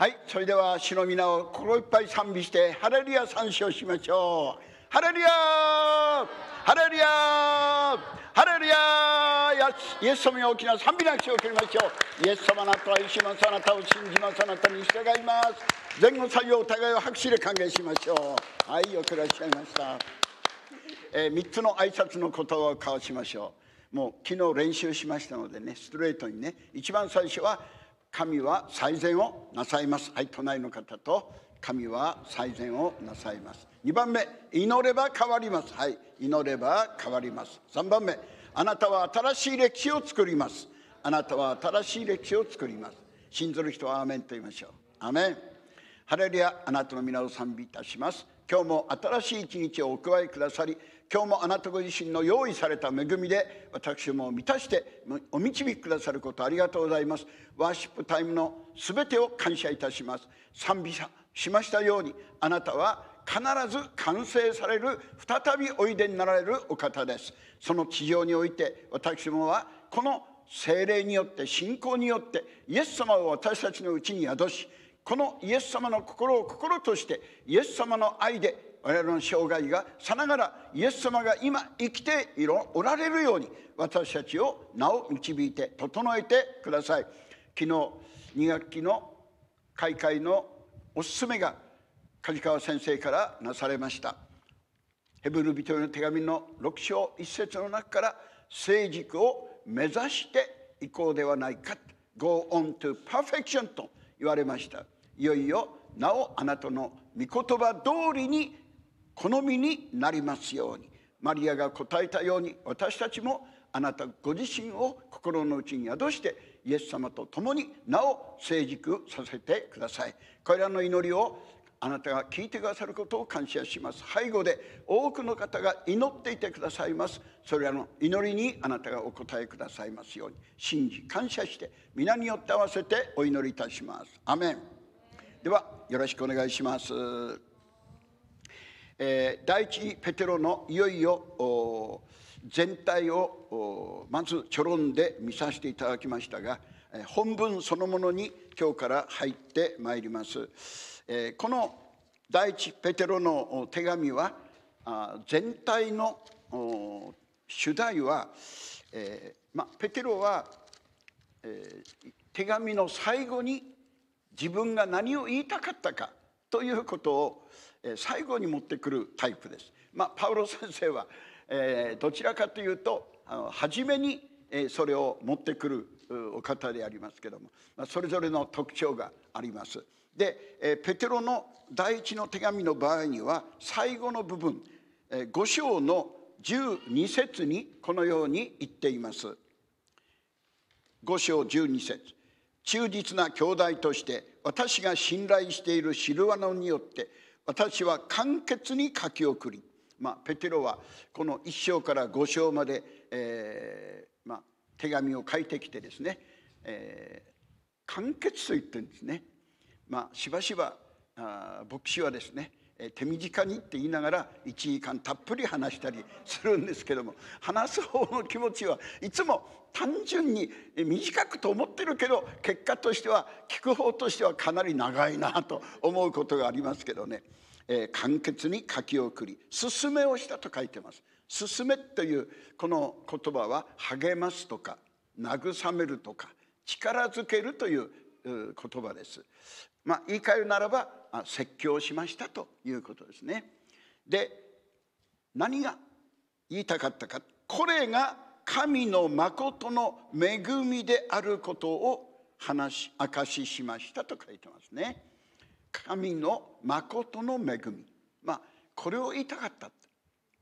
はい、それでは主の皆を心いっぱい賛美してハレルヤ賛唱しましょう。ハレルヤハレルヤハレルヤイエス様に大きな賛美の拍を送りましょう。イエス様あなたを愛します。あなたを信じます。あなたに従います。前後左右お互いを拍手で歓迎しましょう。はい、よくいらっしゃいました。えー、3つの挨拶の言葉を交わしましょう。もう昨日練習しましたのでね、ストレートにね、一番最初は「神は最善をなさいますはい隣の方と神は最善をなさいます2番目祈れば変わりますはい祈れば変わります3番目あなたは新しい歴史を作りますあなたは新しい歴史を作ります信ずる人はアーメンと言いましょうアメンハレルヤあなたの皆を賛美いたします今日も新しい一日をお加えくださり今日もあなたご自身の用意された恵みで私も満たしてお導きくださることありがとうございますワーシップタイムの全てを感謝いたします賛美しましたようにあなたは必ず完成される再びおいでになられるお方ですその地上において私もはこの精霊によって信仰によってイエス様を私たちのうちに宿しこのイエス様の心を心としてイエス様の愛で我々の生涯がさながらイエス様が今生きておられるように私たちをなお導いて整えてください昨日2学期の開会のおすすめが梶川先生からなされましたヘブル人への手紙の6章1節の中から成熟を目指していこうではないか Go on to perfection と言われましたいよいよなおあなたの御言葉通りに好みになりますようにマリアが答えたように私たちもあなたご自身を心の内に宿してイエス様と共になお成熟させてくださいこれらの祈りをあなたが聞いてくださることを感謝します背後で多くの方が祈っていてくださいますそれらの祈りにあなたがお答えくださいますように信じ感謝して皆によって合わせてお祈りいたしますアメンではよろしくお願いしますえー、第一ペテロのいよいよ全体をまずちょろんで見させていただきましたが、えー、本文そのものに今日から入ってまいります。えー、この第一ペテロの手紙は全体の主題は、えーま、ペテロは、えー、手紙の最後に自分が何を言いたかったかということを最後に持ってくるタイプです。まあ、パウロ先生は、えー、どちらかというとあの初めに、えー、それを持ってくるお方でありますけども、まあ、それぞれの特徴があります。で、えー、ペテロの第一の手紙の場合には最後の部分、え5章の12節にこのように言っています。5章12節忠実な兄弟として私が信頼しているシルワノによって「私は簡潔に書き送り、まあ、ペテロはこの1章から5章まで、えーまあ、手紙を書いてきてですね、えー、簡潔と言ってるんですね、まあ、しばしばあ牧師はですね手短にって言いながら1時間たっぷり話したりするんですけども話す方の気持ちはいつも単純に短くと思ってるけど結果としては聞く方としてはかなり長いなと思うことがありますけどね。え簡潔に書き送り「勧めをした」と書いてます。勧めというこの言葉は励ますとか慰めるとか力づけるという言葉です。まあ、言い換えるならば説教しましたということですね。で何が言いたかったかこれが神の誠の恵みであることを話明かししましたと書いてますね。神の誠の恵み、まあ、これを言いたかった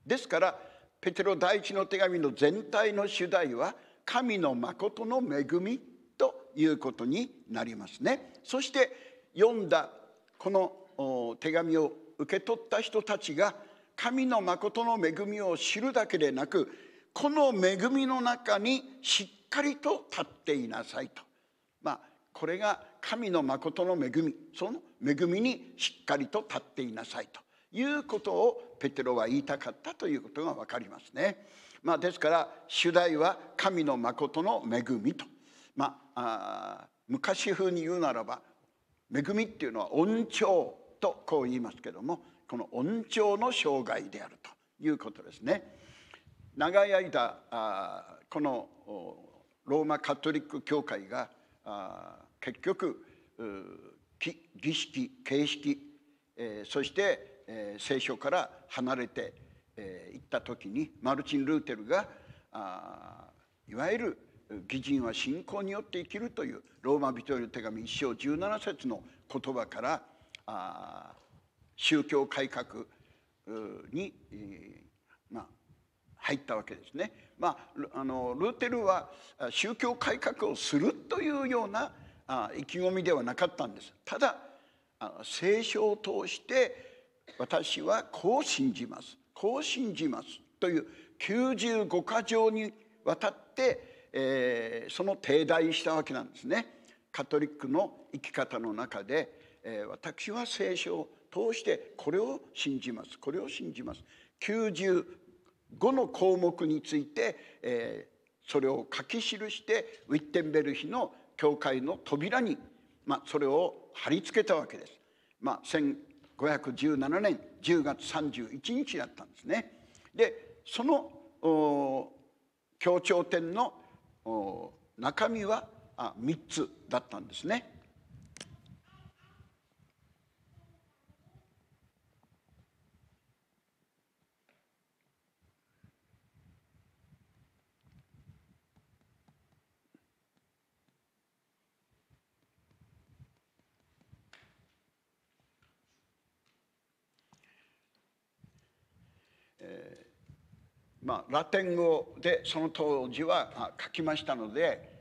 ですからペテロ第一の手紙の全体の主題は神の誠の恵みということになりますねそして読んだこの手紙を受け取った人たちが神の誠の恵みを知るだけでなくこの恵みの中にしっかりと立っていなさいと、まあ、これが神の誠の恵みその恵みにしっかりと立っていなさいということをペテロは言いたかったということが分かりますね。まあ、ですから主題は神の誠の恵みと、まあ、昔風に言うならば恵みっていうのは恩寵とこう言いますけどもこの恩寵の生涯であるということですね。長い間このローマカトリック教会があ結局儀式形式、えー、そして、えー、聖書から離れてい、えー、った時にマルチン・ルーテルがあいわゆる義人は信仰によって生きるというローマ人への手紙1章17節の言葉からあ宗教改革に、えー、まあ、入ったわけですね。まあ、あのルーテルは宗教改革をするというようなあ意気込みではなかったんですただあの聖書を通して私はこう信じますこう信じますという95箇条にわたって、えー、その停滞したわけなんですね。カトリックの生き方の中で、えー、私は聖書を通してこれを信じますこれを信じます95の項目について、えー、それを書き記してウィッテンベルヒの教会の扉に、まあ、それを貼り付けたわけです。まあ、1517年10月31日だったんですね。でその協調点の中身はあ3つだったんですね。まあ、ラテン語でその当時は書きましたので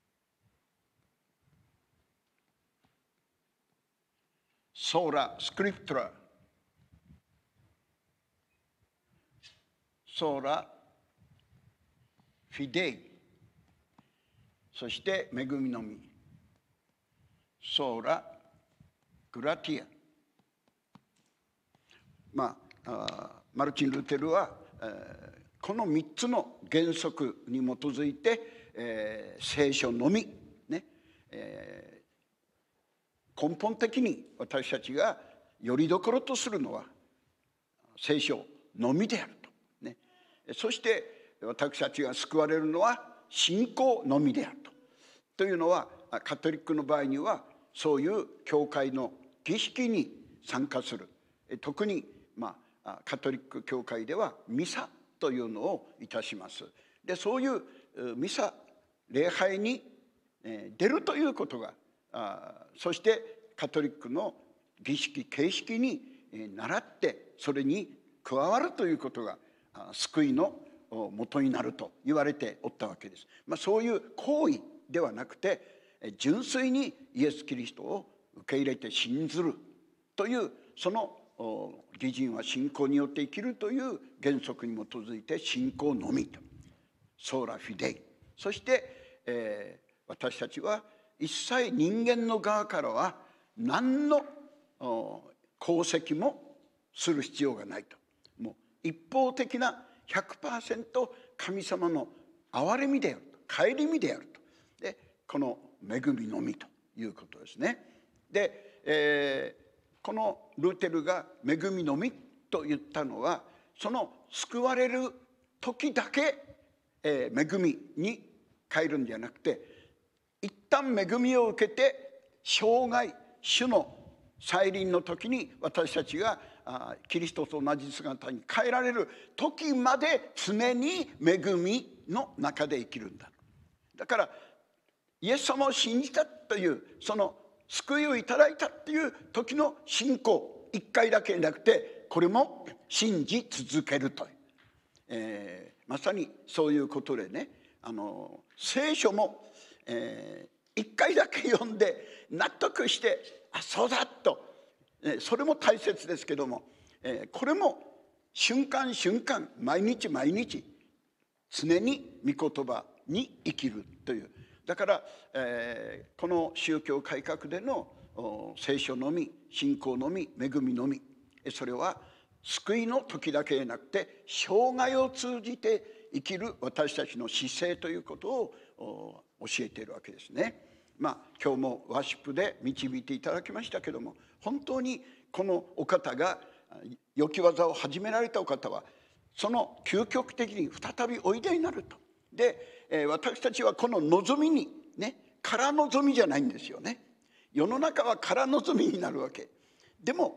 「ソーラ・スクリプトラ」「ソーラ・フィデイ」そして「恵みの実」「ソーラ・グラティア」まあマルチン・ルテルはこの3つの原則に基づいて、え聖書のみ、ねえ根本的に私たちがよりどころとするのは聖書のみであると、ね、そして私たちが救われるのは信仰のみであると。というのはカトリックの場合にはそういう教会の儀式に参加する特にまあカトリック教会ではミサというのをいたします。でそういうミサ礼拝に出るということがそしてカトリックの儀式形式に習ってそれに加わるということが救いの元になると言われておったわけです。まあ、そういう行為ではなくて純粋にイエス・キリストを受け入れて信ずるというその義人は信仰によって生きるという原則に基づいて信仰のみとソーラ・フィデイそして、えー、私たちは一切人間の側からは何の功績もする必要がないともう一方的な100%神様の憐れみであると顧みであるとでこの恵みのみということですね。で、えーこのルーテルが「恵みのみ」と言ったのはその救われる時だけ、えー、恵みに変えるんじゃなくて一旦恵みを受けて生涯主の再臨の時に私たちがキリストと同じ姿に変えられる時まで常に恵みの中で生きるんだだからイエス様を信じたというその救いをいただいたっていう時の信仰一回だけじゃなくてこれも信じ続けるという、えー、まさにそういうことでねあの聖書も、えー、一回だけ読んで納得してあそうだと、えー、それも大切ですけども、えー、これも瞬間瞬間毎日毎日常に御言葉に生きるというだから、えー、この宗教改革での聖書のみ信仰のみ恵みのみそれは救いの時だけでなくて生涯を通じて生きる私たちの姿勢ということを教えているわけですね。まあ、今日もワーシップで導いていただきましたけども本当にこのお方が良き技を始められたお方はその究極的に再びおいでになると。でえ私たちはこの望みにね空望みじゃないんですよね世の中は空望みになるわけでも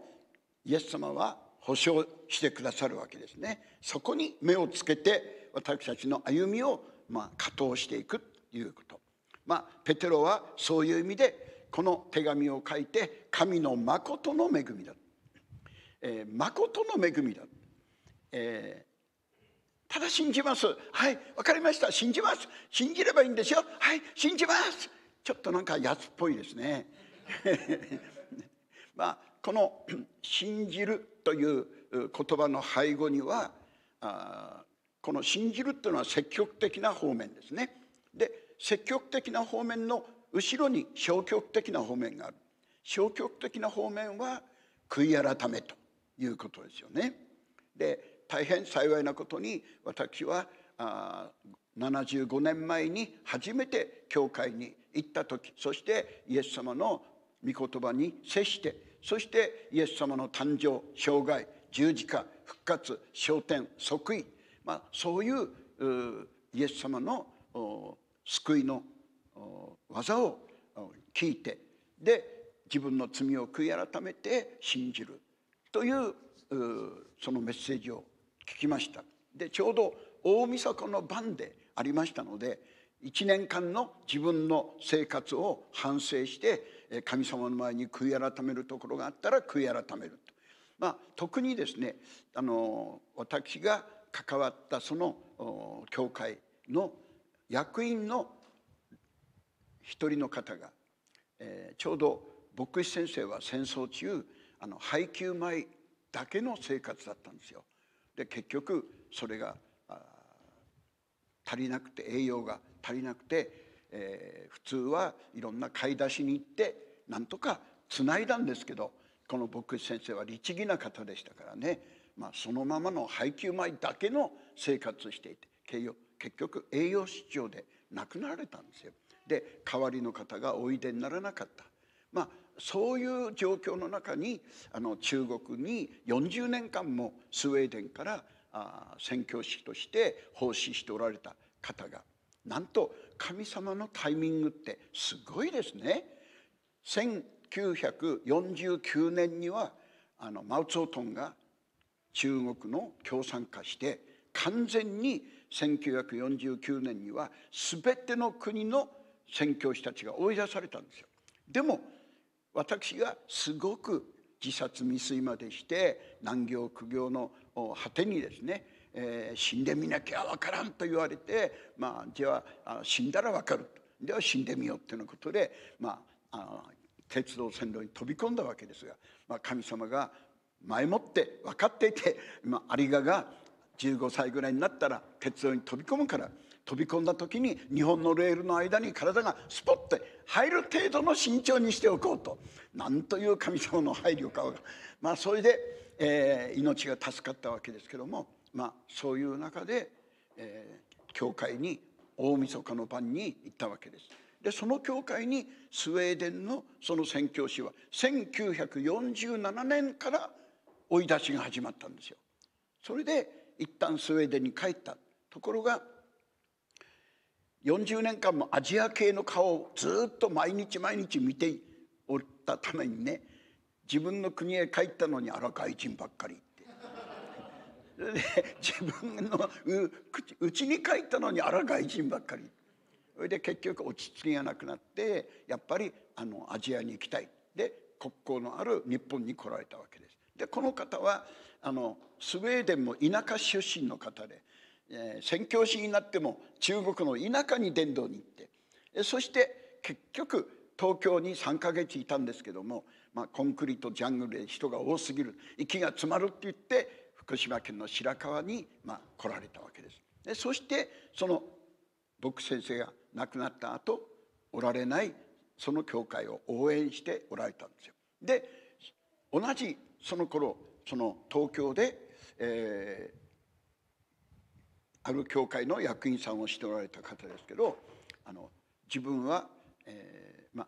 イエス様は保証してくださるわけですねそこに目をつけて私たちの歩みをまあ加藤していくということまあペテロはそういう意味でこの手紙を書いて神のとの恵みだ、えことの恵みだ、えーただ信じます。はい、わかりました。信じます。信じればいいんですよ。はい、信じます。ちょっとなんか安っぽいですね。まあ、この 「信じる」という言葉の背後にはあこの「信じる」というのは積極的な方面ですね。で積極的な方面の後ろに消極的な方面がある。消極的な方面は悔い改めということですよね。で大変幸いなことに私はあ75年前に初めて教会に行った時そしてイエス様の御言葉に接してそしてイエス様の誕生障害十字架復活昇天即位、まあ、そういうイエス様の救いの技を聞いてで自分の罪を悔い改めて信じるというそのメッセージを聞きましたでちょうど大晦日の晩でありましたので1年間の自分の生活を反省して神様の前に悔い改めるところがあったら悔い改めると、まあ、特にですねあの私が関わったその教会の役員の一人の方が、えー、ちょうど牧師先生は戦争中あの配給前だけの生活だったんですよ。で結局それが足りなくて栄養が足りなくて、えー、普通はいろんな買い出しに行ってなんとかつないだんですけどこの牧師先生は律儀な方でしたからね、まあ、そのままの配給米だけの生活していて結局栄養失調で亡くなられたんですよ。で代わりの方がおいでにならなかった。まあそういう状況の中にあの中国に40年間もスウェーデンからあ宣教師として奉仕しておられた方がなんと神様のタイミングってすごいですね。1949年にはあのマウツォトンが中国の共産化して完全に1949年には全ての国の宣教師たちが追い出されたんですよ。でも私がすごく自殺未遂までして難行苦行の果てにですね、えー、死んでみなきゃ分からんと言われて、まあ、じゃあ死んだら分かるでは死んでみようっていうようなことで、まあ、あ鉄道線路に飛び込んだわけですが、まあ、神様が前もって分かっていて、まあ、有賀が15歳ぐらいになったら鉄道に飛び込むから飛び込んだ時に日本のレールの間に体がスポッて入る程度の慎重にしておこうとなんという神様の配慮かまあそれで、えー、命が助かったわけですけども、まあ、そういう中で、えー、教会に大晦日の晩に行ったわけです。でその教会にスウェーデンのその宣教師は1947年から追い出しが始まったんですよ。それで一旦スウェーデンに帰ったところが40年間もアジア系の顔をずっと毎日毎日見ておったためにね自分の国へ帰ったのにあら外人ばっかりって自分のうちに帰ったのにあら外人ばっかりそれで結局落ち着きがなくなってやっぱりあのアジアに行きたいで国交のある日本に来られたわけです。でこの方はあのスウェーデンも田舎出身の方で宣教師になっても中国の田舎に伝道に行ってそして結局東京に3か月いたんですけども、まあ、コンクリートジャングルで人が多すぎる息が詰まるって言って福島県の白河に、まあ、来られたわけです。でそしてその僕先生が亡くなった後おられないその教会を応援しておられたんですよ。で同じその頃その東京で、えー、ある教会の役員さんをしておられた方ですけどあの自分は、えーま、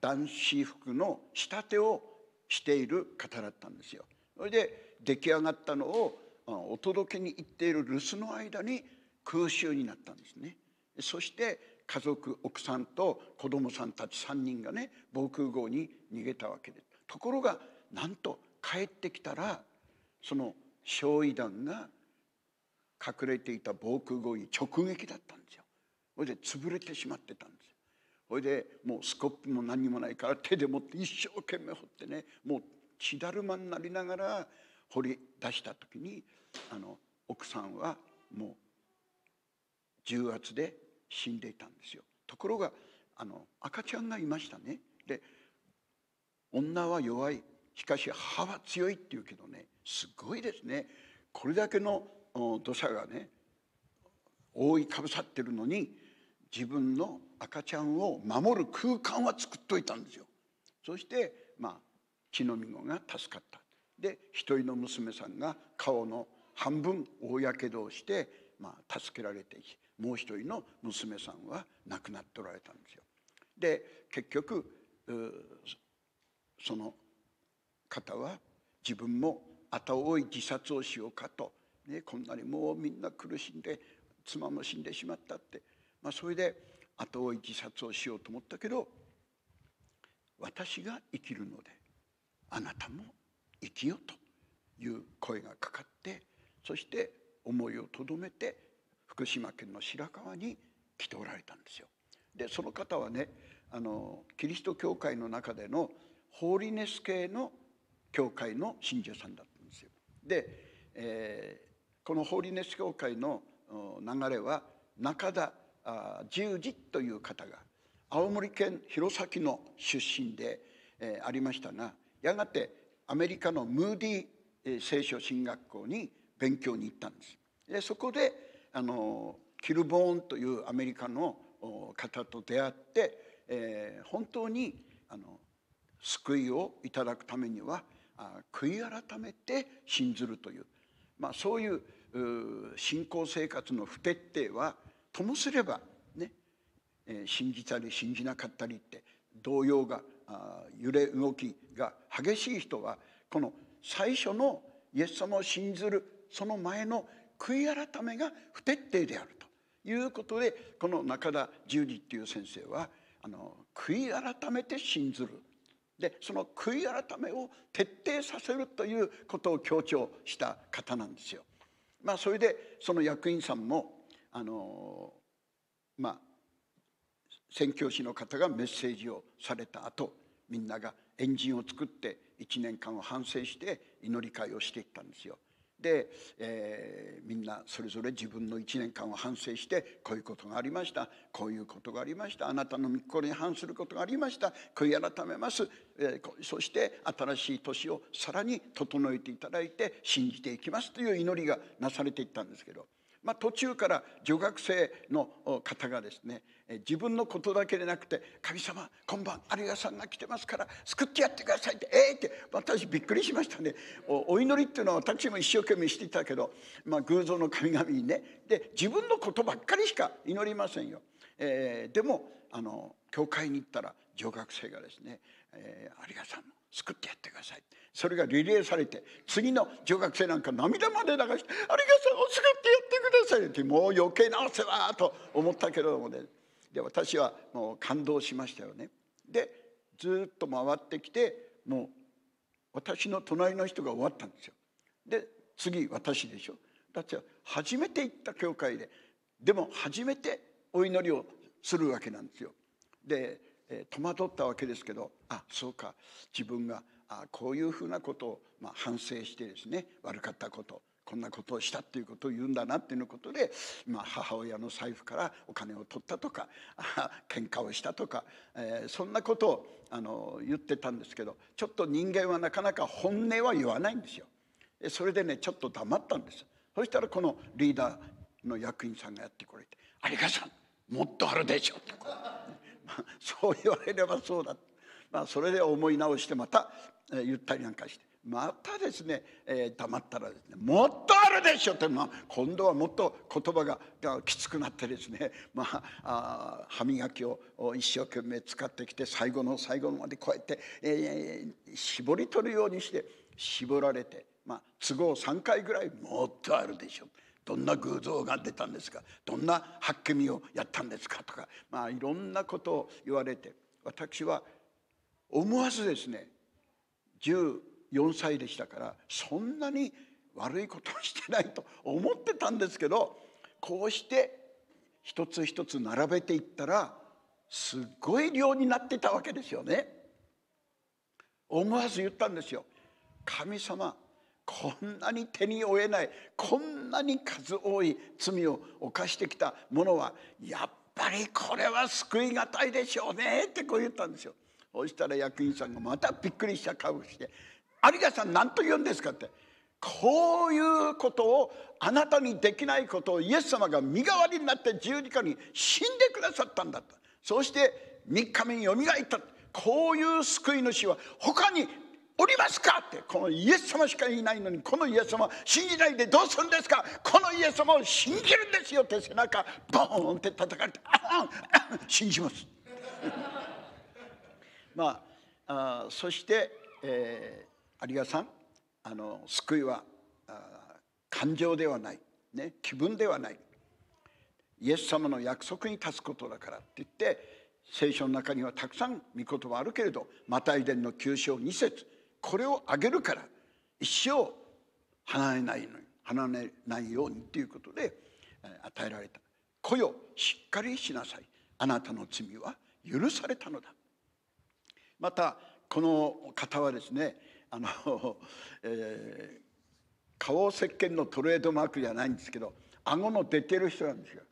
男子服の仕立てをしている方だったんですよ。それで出来上がったのをお届けに行っている留守の間に空襲になったんですね。そして家族奥さんと子供さんたち3人がね防空壕に逃げたわけです。ところがなんと帰ってきたらその焼夷弾が隠れていた防空壕に直撃だったんですよそれで潰れてしまってたんですそれでもうスコップも何もないから手で持って一生懸命掘ってねもう血だるまになりながら掘り出した時にあの奥さんはもう重圧で死んでいたんですよところがあの赤ちゃんがいましたねで女は弱いしかし母は強いっていうけどねすごいですねこれだけの土砂がね覆いかぶさってるのに自分の赤ちゃんを守る空間は作っといたんですよ。そしてまあ血の実子が助かった。で一人の娘さんが顔の半分大やけどをして、まあ、助けられてもう一人の娘さんは亡くなっておられたんですよ。で結局その方は自分も後追い自殺をしようかとね、こんなにもうみんな苦しんで妻も死んでしまったって、まあ、それで後追い自殺をしようと思ったけど私が生きるのであなたも生きよという声がかかってそして思いをとどめて福島県の白河に来ておられたんですよ。でその方はねあのキリスト教会の中でのホーリネス系の教会の信者さんだったんですよ。で、えこのホーリネス協会の流れは中田十字という方が青森県弘前の出身で、えありましたがやがてアメリカのムーディ、え聖書進学校に勉強に行ったんです。でそこであのキルボーンというアメリカの方と出会って、えー、本当にあの救いをいただくためにはあ悔い改めて信ずるという、まあ、そういう信仰生活の不徹底はともすればね信じたり信じなかったりって動揺が揺れ動きが激しい人はこの最初のイエス様を信ずるその前の悔い改めが不徹底であるということでこの中田十二っていう先生はあの悔い改めて信ずるでその悔い改めを徹底させるということを強調した方なんですよ。まあ、それでその役員さんもあの、まあ、宣教師の方がメッセージをされた後みんながエンジンを作って1年間を反省して祈り会をしていったんですよ。で、えー、みんなそれぞれ自分の1年間を反省してこういうことがありましたこういうことがありましたあなたの御心に反することがありました悔い改めます、えー、そして新しい年をさらに整えていただいて信じていきますという祈りがなされていったんですけど、まあ、途中から女学生の方がですね自分のことだけでなくて「神様今晩有賀さんが来てますから救ってやってください」って「ええー、って私びっくりしましたねお祈りっていうのは私も一生懸命していたけど、まあ、偶像の神々にねで自分のことばっかりしか祈りませんよ。えー、でもあの教会に行ったら女学生がですね「えー、有賀さん救ってやってください」それがリレーされて次の女学生なんか涙まで流して「有賀さんを救ってやってください」ってもう余計なお世話と思ったけれどもねで私はもう感動しましたよねでずっと回ってきてもう私の隣の人が終わったんですよで次私でしょだって初めて行った教会ででも初めてお祈りをするわけなんですよで、えー、戸惑ったわけですけどあそうか自分があこういうふうなことを、まあ、反省してですね悪かったことこんなことをしたっていうことを言うんだなっていうことで、まあ、母親の財布からお金を取ったとか喧嘩をしたとか、えー、そんなことをあの言ってたんですけどちょっと人間はなかなか本音は言わないんですよ。それでねちょっと黙ったんです。そしたらこのリーダーの役員さんがやってこれて「有賀さんもっとあるでしょ」ってう、まあ、そう言われればそうだ、まあ、それで思い直してまたえ言ったりなんかしてまたですね、えー、黙ったらですねもっとあるでしょって、まあ、今度はもっと言葉がきつくなってですね、まあ、あ歯磨きを一生懸命使ってきて最後の最後までこうやって、えー、絞り取るようにして絞られて、まあ、都合3回ぐらいもっとあるでしょどんな偶像が出たんですかどんなはっけみをやったんですかとか、まあ、いろんなことを言われて私は思わずですね1 4歳でしたからそんなに悪いことをしてないと思ってたんですけどこうして一つ一つ並べていったらすっごい量になってたわけですよね。思わず言ったんですよ。神様こんなに手に負えないこんなに数多い罪を犯してきたものはやっぱりこれは救いがたいでしょうねってこう言ったんですよ。そしたら役員さんがまたびっくりした顔して有賀さん何と言うんですかってこういうことをあなたにできないことをイエス様が身代わりになって十字架に死んでくださったんだとそして3日目によみがえったこういう救い主は他におりますかってこのイエス様しかいないのにこのイエス様信じないでどうするんですかこのイエス様を信じるんですよって背中ボーンって叩かれてあ信じます まああそして、えー有賀さんあの救いは感情ではない、ね、気分ではないイエス様の約束に立つことだからって言って聖書の中にはたくさん御言葉あるけれどマタイ伝の9章2節これをあげるから一生離れないのに離れないようにということで与えられた「来よしっかりしなさいあなたの罪は許されたのだ」またこの方はですねあの、えー、顔石鹸のトレードマークじゃないんですけど顎の出てる人なんですよ。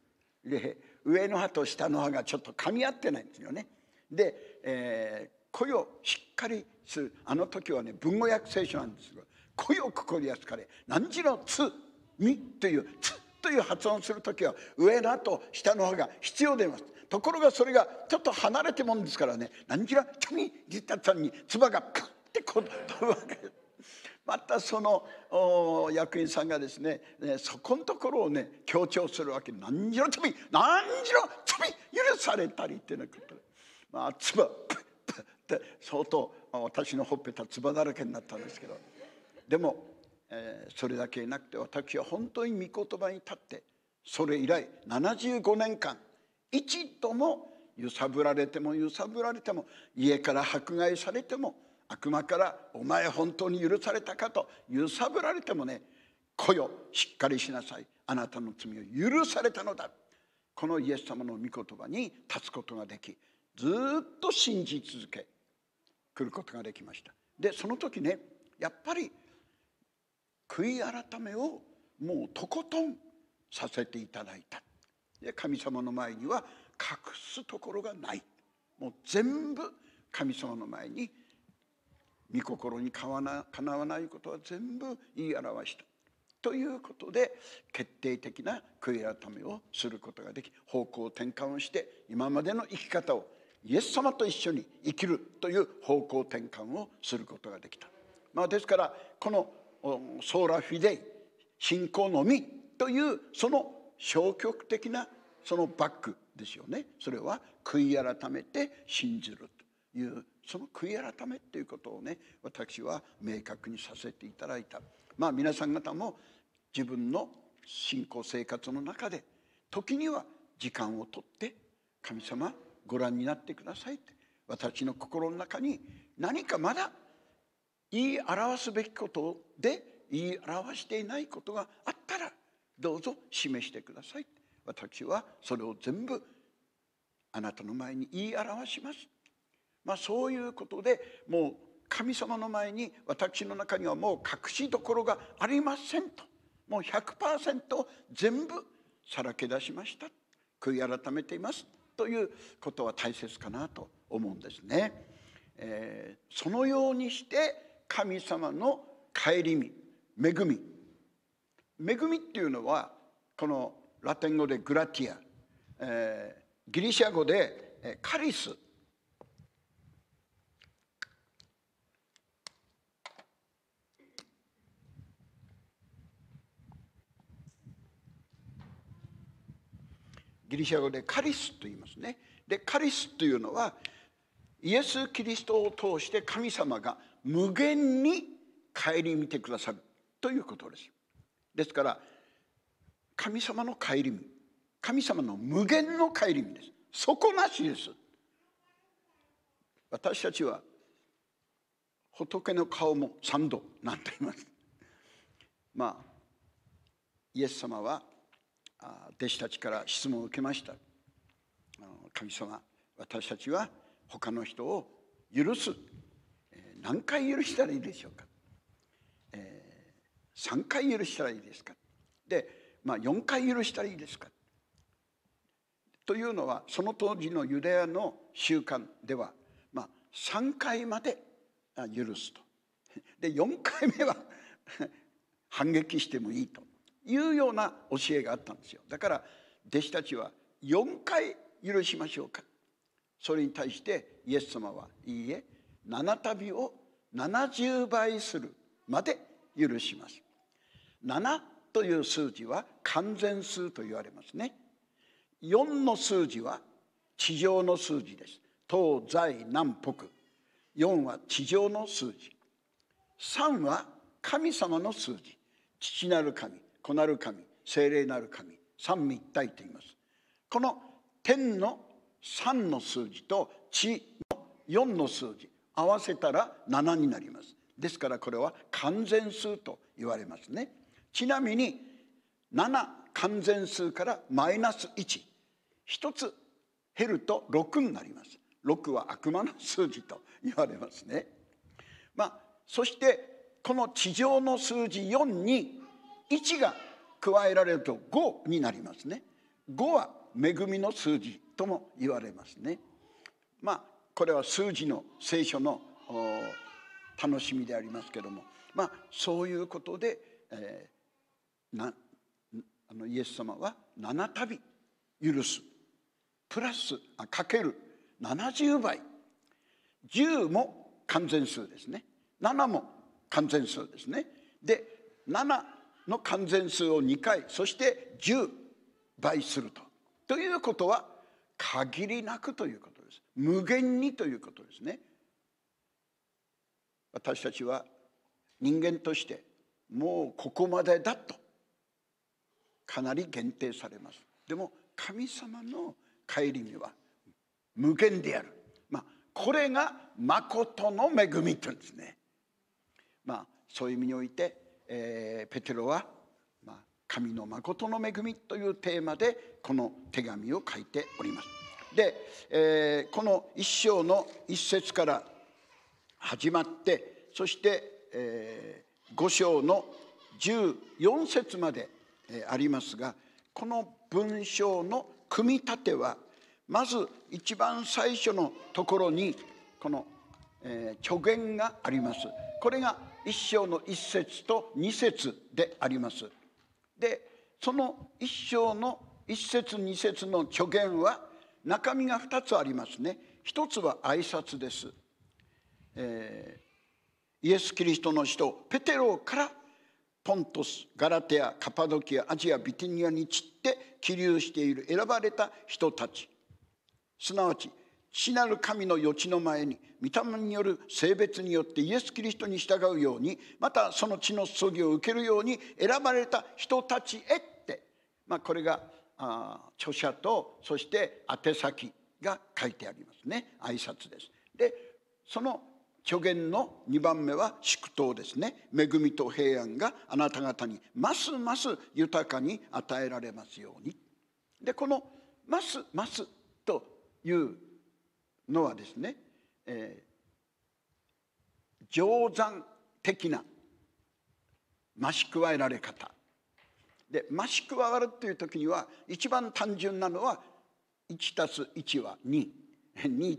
で上の歯と下の歯がちょっと噛み合ってないんですよね。で、えー、声をしっかりするあの時はね文語訳聖書なんですど声をくこりやすかれ何時の「つ」「み」という「つ」という発音する時は上の歯と下の歯が必要でます。ところがそれがちょっと離れてもんですからね何時の「ちょみ」じったさんに唾がプッってことわまたその役員さんがですねそこのところをね強調するわけ何時の罪何時の罪許されたりってなことまあ唾プップッって相当私のほっぺた唾だらけになったんですけどでも、えー、それだけいなくて私は本当に御言葉に立ってそれ以来75年間一度も揺さぶられても揺さぶられても家から迫害されても悪魔から「お前本当に許されたか」と揺さぶられてもね「来よしっかりしなさいあなたの罪を許されたのだ」このイエス様の御言葉に立つことができずっと信じ続け来ることができましたでその時ねやっぱり悔い改めをもうとことんさせていただいたで神様の前には隠すところがないもう全部神様の前に御心にかなわないことは全部言い表した。ということで決定的な悔い改めをすることができ方向転換をして今までの生き方をイエス様と一緒に生きるという方向転換をすることができた。まあ、ですからこのソーラフィデイ信仰のみというその消極的なそのバックですよねそれは悔い改めて信じるというその悔い改めっていうことをね私は明確にさせていただいたまあ皆さん方も自分の信仰生活の中で時には時間をとって神様ご覧になってくださいって私の心の中に何かまだ言い表すべきことで言い表していないことがあったらどうぞ示してください私はそれを全部あなたの前に言い表しますまあ、そういうことでもう神様の前に私の中にはもう隠しどころがありませんともう100%全部さらけ出しました悔い改めていますということは大切かなと思うんですね。えー、そのようにして神様の帰り見恵み恵みっていうのはこのラテン語でグラティア、えー、ギリシャ語でカリスギリシャ語でカリスと言いますねでカリスというのはイエス・キリストを通して神様が無限に顧みてくださるということですですから神様の顧み神様の無限の顧みです底なしです私たちは仏の顔も三度なんて言いますまあイエス様は弟子たちから質問を受けました神様私たちは他の人を許す何回許したらいいでしょうか、えー、3回許したらいいですかで、まあ、4回許したらいいですかというのはその当時のユダヤの習慣では、まあ、3回まで許すとで4回目は反撃してもいいというような教えがあったんですよだから弟子たちは4回許しましょうかそれに対してイエス様はいいえ7旅を70倍するまで許します7という数字は完全数と言われますね4の数字は地上の数字です東西南北4は地上の数字3は神様の数字父なる神子なる神精霊なる神三位一体と言いますこの天の3の数字と地の4の数字合わせたら7になりますですからこれは完全数と言われますねちなみに7完全数からマイナス11つ減ると6になります6は悪魔の数字と言われますねまあそしてこの地上の数字4に1が加えられると5になりますね5は恵みの数字とも言われますねまあこれは数字の聖書の楽しみでありますけどもまあそういうことで、えー、なあのイエス様は7度許すプラスあかける70倍10も完全数ですね7も完全数ですねで7の完全数を2回そして10倍すると。ということは限りなくということです。無限にということですね。私たちは人間としてもうここまでだとかなり限定されます。でも神様の帰り身は無限である。まあ、これが誠の恵みというんですね。まあそういう意味においてえー、ペテロは、まあ、神のとの恵みというテーマでこの手紙を書いております。で、えー、この一章の一節から始まってそして、えー、5章の14節まで、えー、ありますがこの文章の組み立てはまず一番最初のところにこの、えー、助言があります。これが一章の一節と二節であります。でその一章の一節二節の助言は中身が2つありますね。一つは挨拶です、えー、イエス・キリストの使徒ペテロからポントスガラテアカパドキアアジアビティニアに散って起立している選ばれた人たちすなわち死なる神の予知の前に御霊による性別によってイエス・キリストに従うようにまたその地の葬儀を受けるように選ばれた人たちへって、まあ、これがあ著者とそして宛先が書いてありますね挨拶です。でその虚言の2番目は祝祷ですね恵みと平安があなた方にますます豊かに与えられますようにでこの「ますます」というのはですね、えー、定山的な増し加えられ方で増し加わるという時には一番単純なのは1す1は22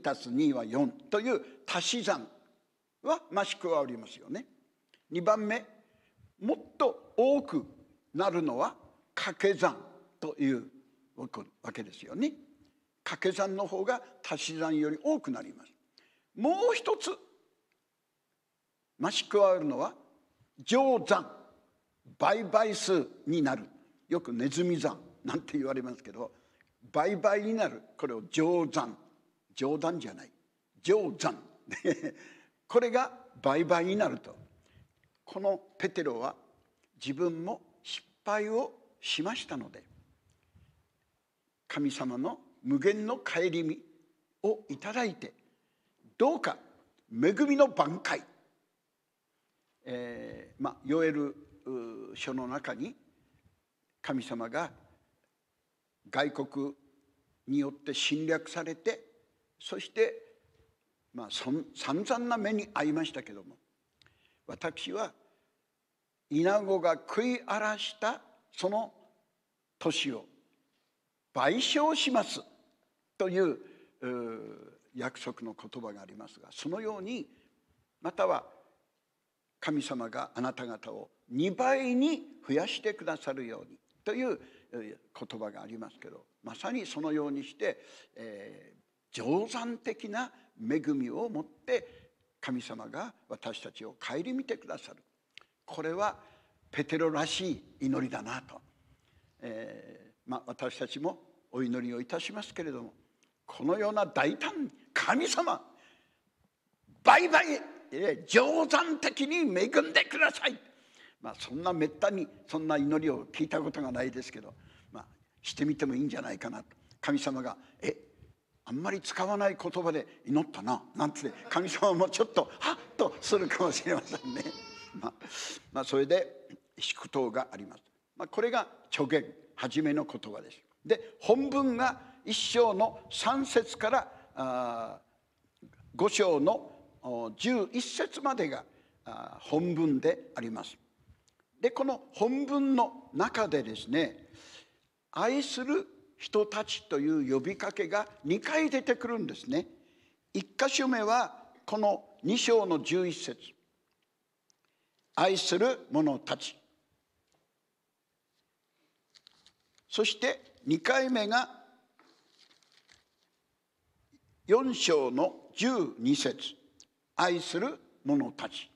す2は4という足し算は増し加わりますよね。2番目もっと多くなるのは掛け算というわけですよね。掛け算の方が足し算より多くなりますもう一つ増し加えるのは乗算倍倍数になるよくネズミ算なんて言われますけど倍倍になるこれを乗算冗談じゃない乗算 これが倍倍になるとこのペテロは自分も失敗をしましたので神様の無限の顧みをいただいてどうか恵みの挽回、えー、まあヨエる書の中に神様が外国によって侵略されてそしてまあさんざんな目に遭いましたけども私はイナゴが食い荒らしたその年を賠償します。という約束の言葉がありますがそのようにまたは神様があなた方を2倍に増やしてくださるようにという言葉がありますけどまさにそのようにして、えー、定山的な恵みを持って神様が私たちを顧みてくださるこれはペテロらしい祈りだなと、えー、まあ、私たちもお祈りをいたしますけれどもこのような大胆神様倍々冗談的に恵んでください、まあ、そんなめったにそんな祈りを聞いたことがないですけど、まあ、してみてもいいんじゃないかなと神様が「えあんまり使わない言葉で祈ったな」なんて神様もちょっとハッとするかもしれませんね。まあ、まあ、それで祝祷があります。まあ、これが助言初めの言葉です。で本文が一章の3節から5章の11節までが本文であります。でこの本文の中でですね「愛する人たち」という呼びかけが2回出てくるんですね。1箇所目はこの2章の11節愛する者たち」そして2回目が4章の12節愛する者たち」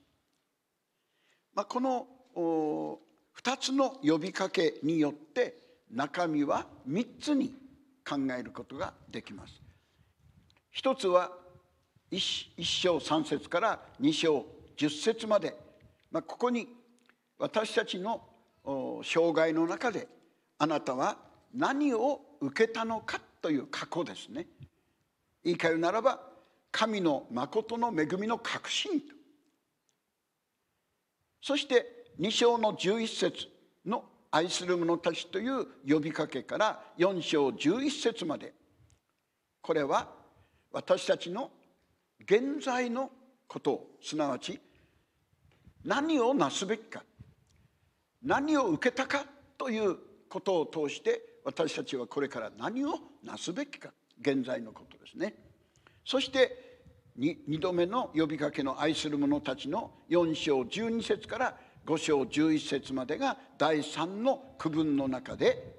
まあ、この2つの呼びかけによって中身は3つに考えることができます。一つは 1, 1章3節から2章10節まで、まあ、ここに私たちの障害の中であなたは何を受けたのかという過去ですね言い換えるならば神の誠の恵みの確信とそして2章の11節の「愛する者たち」という呼びかけから4章11節までこれは私たちの現在のことをすなわち何をなすべきか何を受けたかということを通して私たちはこれから何をなすべきか現在のことですねそして2度目の呼びかけの愛する者たちの4章12節から5章11節までが第3の区分の中で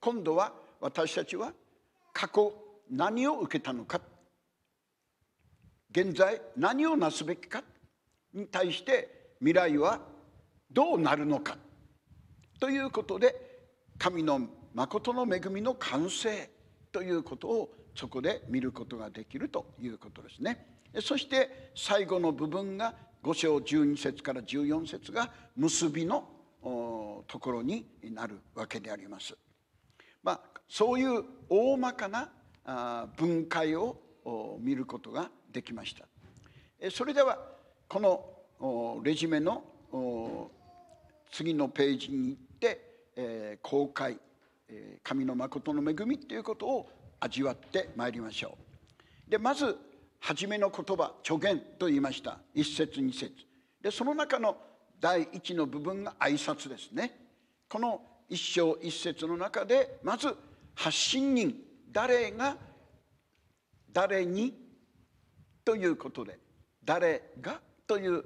今度は私たちは過去何を受けたのか現在何をなすべきかに対して未来はどうなるのかということで神のとの恵みの完成ということをそこで見ることができるということですねそして最後の部分が五章十二節から十四節が結びのところになるわけであります、まあ、そういう大まかな分解を見ることができましたそれではこのレジュメの次のページに行って公開神の誠の恵みということを味わってまいりましょうでまず初めの言葉助言と言いました一節二節でその中の第一の部分が挨拶ですねこの一章一節の中でまず発信人誰が誰にということで誰がという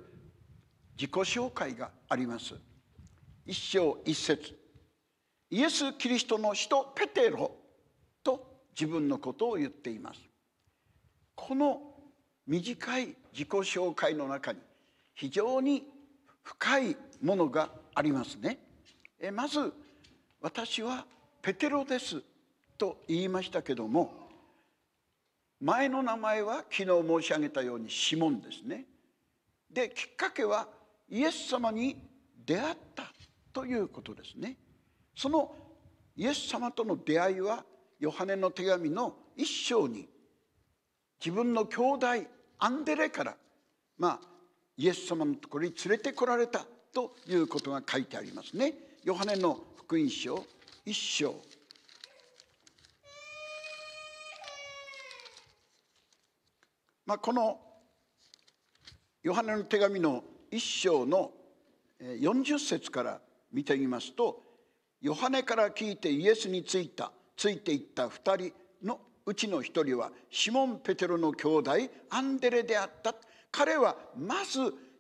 自己紹介があります一章一節イエス・キリストの使徒ペテロ自分のことを言っていますこの短い自己紹介の中に非常に深いものがありますねえまず私はペテロですと言いましたけども前の名前は昨日申し上げたように指紋ですねできっかけはイエス様に出会ったということですねそのイエス様との出会いはヨハネの手紙の一章に自分の兄弟アンデレから、まあ、イエス様のところに連れてこられたということが書いてありますね。ヨハネの福音書一章まあ、このヨハネの手紙の一章の40節から見てみますとヨハネから聞いてイエスについたついていった2人のうちの1人はシモン・ペテロの兄弟アンデレであった彼はまず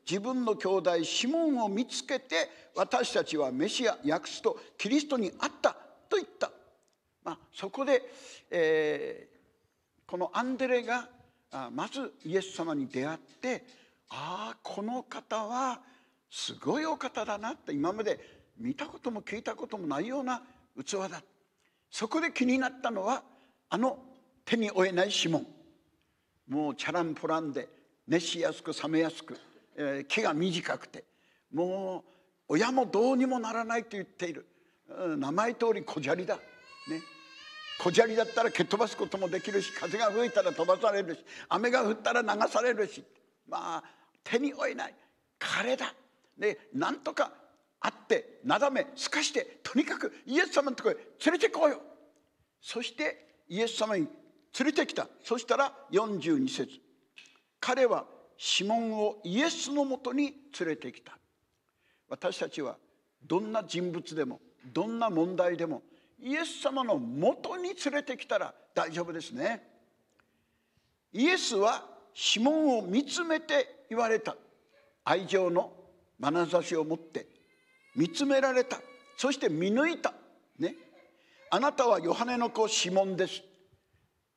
自分の兄弟シモンを見つけて私たちはメシア訳すとキリストにあったと言った、まあ、そこで、えー、このアンデレがまずイエス様に出会ってああこの方はすごいお方だなって今まで見たことも聞いたこともないような器だそこで気になったのはあの手に負えない指紋もうチャランポランで熱しやすく冷めやすく、えー、毛が短くてもう親もどうにもならないと言っている、うん、名前通り小砂利だね小砂利だったら蹴っ飛ばすこともできるし風が吹いたら飛ばされるし雨が降ったら流されるしまあ手に負えない彼だでなんとか会ってなだめすかしてとにかくイエス様のとこへ連れてこうよそしてイエス様に連れてきたそしたら42節彼は指紋をイエスのもとに連れてきた私たちはどんな人物でもどんな問題でもイエス様のもとに連れてきたら大丈夫ですねイエスは指紋を見つめて言われた愛情の眼差しを持って見つめられたそして見抜いた、ね、あなたはヨハネの子指紋です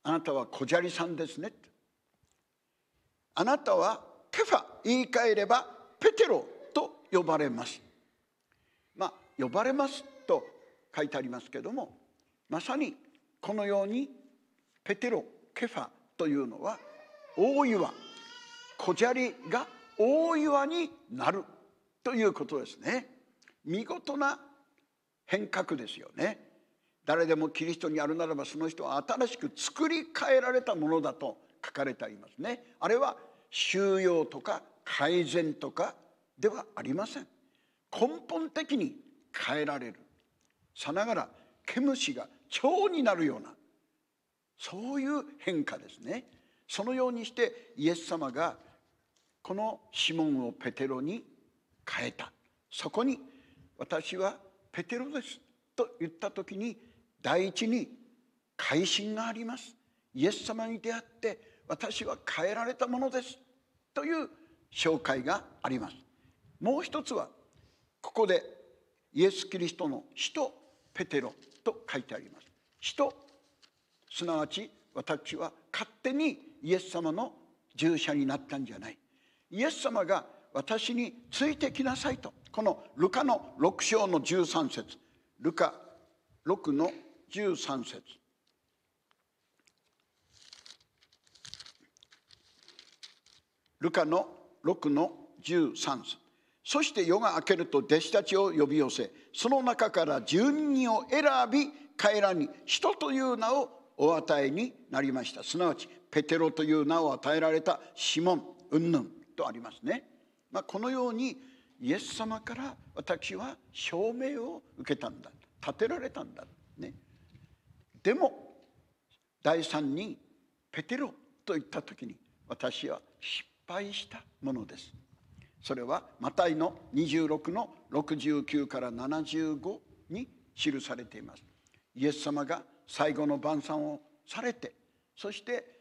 あなたは小砂利さんですねあなたはケファ言い換えればペテロと呼ばれますまあ呼ばれますと書いてありますけどもまさにこのようにペテロケファというのは大岩小砂利が大岩になるということですね。見事な変革ですよね誰でもキリストにあるならばその人は新しく作り変えられたものだと書かれてありますねあれは収容とか改善とかではありません根本的に変えられるさながら毛虫が蝶になるようなそういう変化ですねそのようにしてイエス様がこのシモンをペテロに変えたそこに私はペテロですと言った時に第一に改心がありますイエス様に出会って私は変えられたものですという紹介がありますもう一つはここでイエス・キリストの「使徒ペテロ」と書いてあります。使徒すなわち私は勝手にイエス様の従者になったんじゃない。イエス様が私についてきなさいとこのルカの6章の13節ルカ6の13節ルカの6の13節そして夜が明けると弟子たちを呼び寄せその中から十二人を選び彼らに人という名をお与えになりましたすなわちペテロという名を与えられたシモンぬん」とありますねまあ、このようにイエス様から私は証明を受けたんだ立てられたんだ、ね、でも第3にペテロと言った時に私は失敗したものですそれはマタイの26の69から75に記されていますイエス様が最後の晩餐をされてそして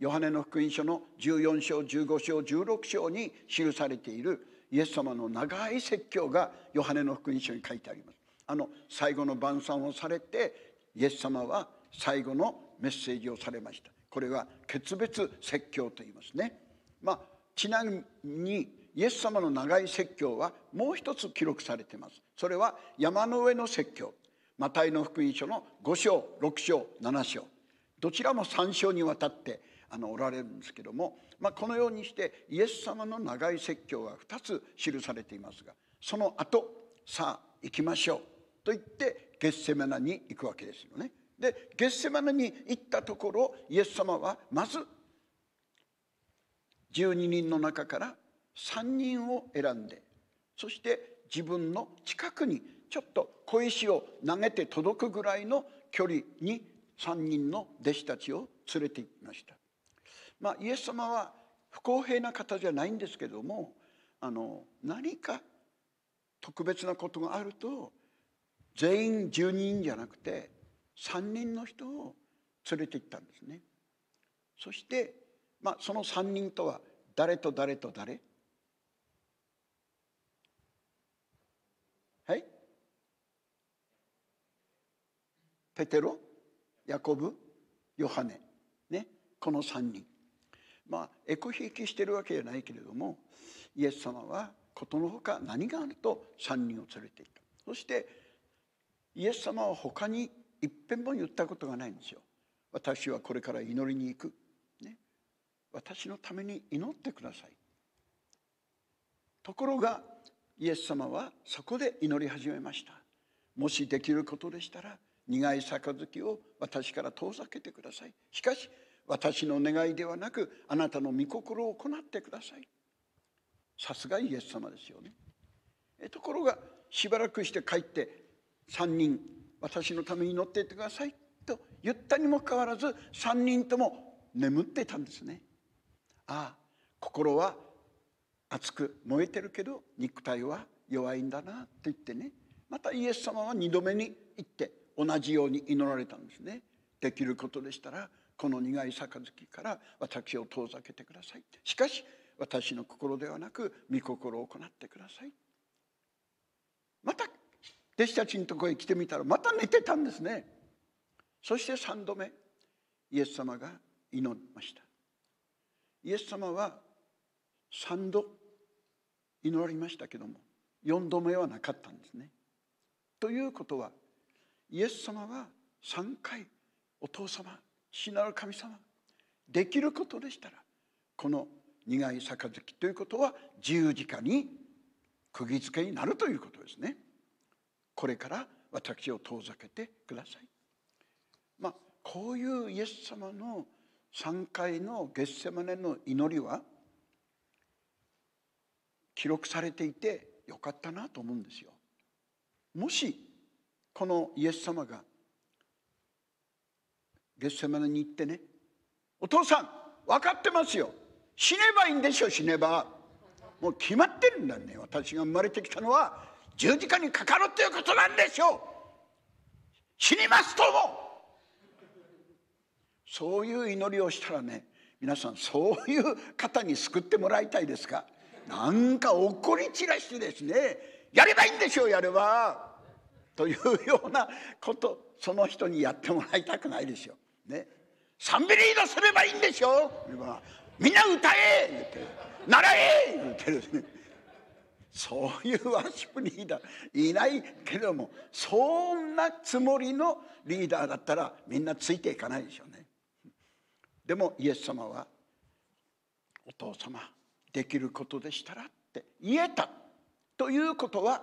ヨハネの福音書の14章15章16章に記されているイエス様の長い説教がヨハネの福音書に書いてあります。あの最後の晩餐をされてイエス様は最後のメッセージをされました。これは決別説教と言いますね。まあ、ちなみにイエス様の長い説教はもう一つ記録されています。それは山の上の説教。マタイの福音書の5章、6章、7章。どちらも3章にわたってあのおられるんですけども、まあ、このようにしてイエス様の長い説教が2つ記されていますがその後さあ行きましょうと言ってゲッセマナに行くわけですよね。でゲッセマナに行ったところイエス様はまず12人の中から3人を選んでそして自分の近くにちょっと小石を投げて届くぐらいの距離に3人の弟子たちを連れて行きました。まあ、イエス様は不公平な方じゃないんですけどもあの何か特別なことがあると全員10人じゃなくて3人の人を連れて行ったんですね。そして、まあ、その3人とは誰と誰と誰はいペテロヤコブヨハネ、ね、この3人まあエコひいきしてるわけじゃないけれどもイエス様は事のほか何があると3人を連れていったそしてイエス様は他に一遍も言ったことがないんですよ。私はこれから祈りに行く。ね、私のために祈ってください。ところがイエス様はそこで祈り始めました。もしできることでしたら苦い杯を私から遠ざけてください。しかし私の願いではなくあなたの御心を行ってくださいさすがイエス様ですよねところがしばらくして帰って3人私のために乗っていってくださいと言ったにもかかわらず3人とも眠っていたんですねああ心は熱く燃えてるけど肉体は弱いんだなと言ってねまたイエス様は2度目に行って同じように祈られたんですねできることでしたらこの苦い杯から私を遠ざけてくださいしかし私の心ではなく御心を行ってくださいまた弟子たちのとこへ来てみたらまた寝てたんですねそして3度目イエス様が祈りましたイエス様は3度祈りましたけども4度目はなかったんですねということはイエス様は3回お父様死なる神様できることでしたらこの苦い杯ということは十字架に釘付けになるということですねこれから私を遠ざけてくださいまあこういうイエス様の3回のゲッセマネの祈りは記録されていてよかったなと思うんですよもしこのイエス様がゲセマネに行ってねお父さん分かってますよ死ねばいいんでしょ死ねばもう決まってるんだね私が生まれてきたのは十字架にかかるということなんでしょう死にますともそういう祈りをしたらね皆さんそういう方に救ってもらいたいですかなんか怒り散らしてですねやればいいんでしょうやればというようなことその人にやってもらいたくないですよ。ね、ンビリードすればいいんでしょみんな歌え言って習え言ってですねそういうワーシップリーダーいないけどもそんなつもりのリーダーだったらみんなついていかないでしょうねでもイエス様は「お父様できることでしたら」って言えたということは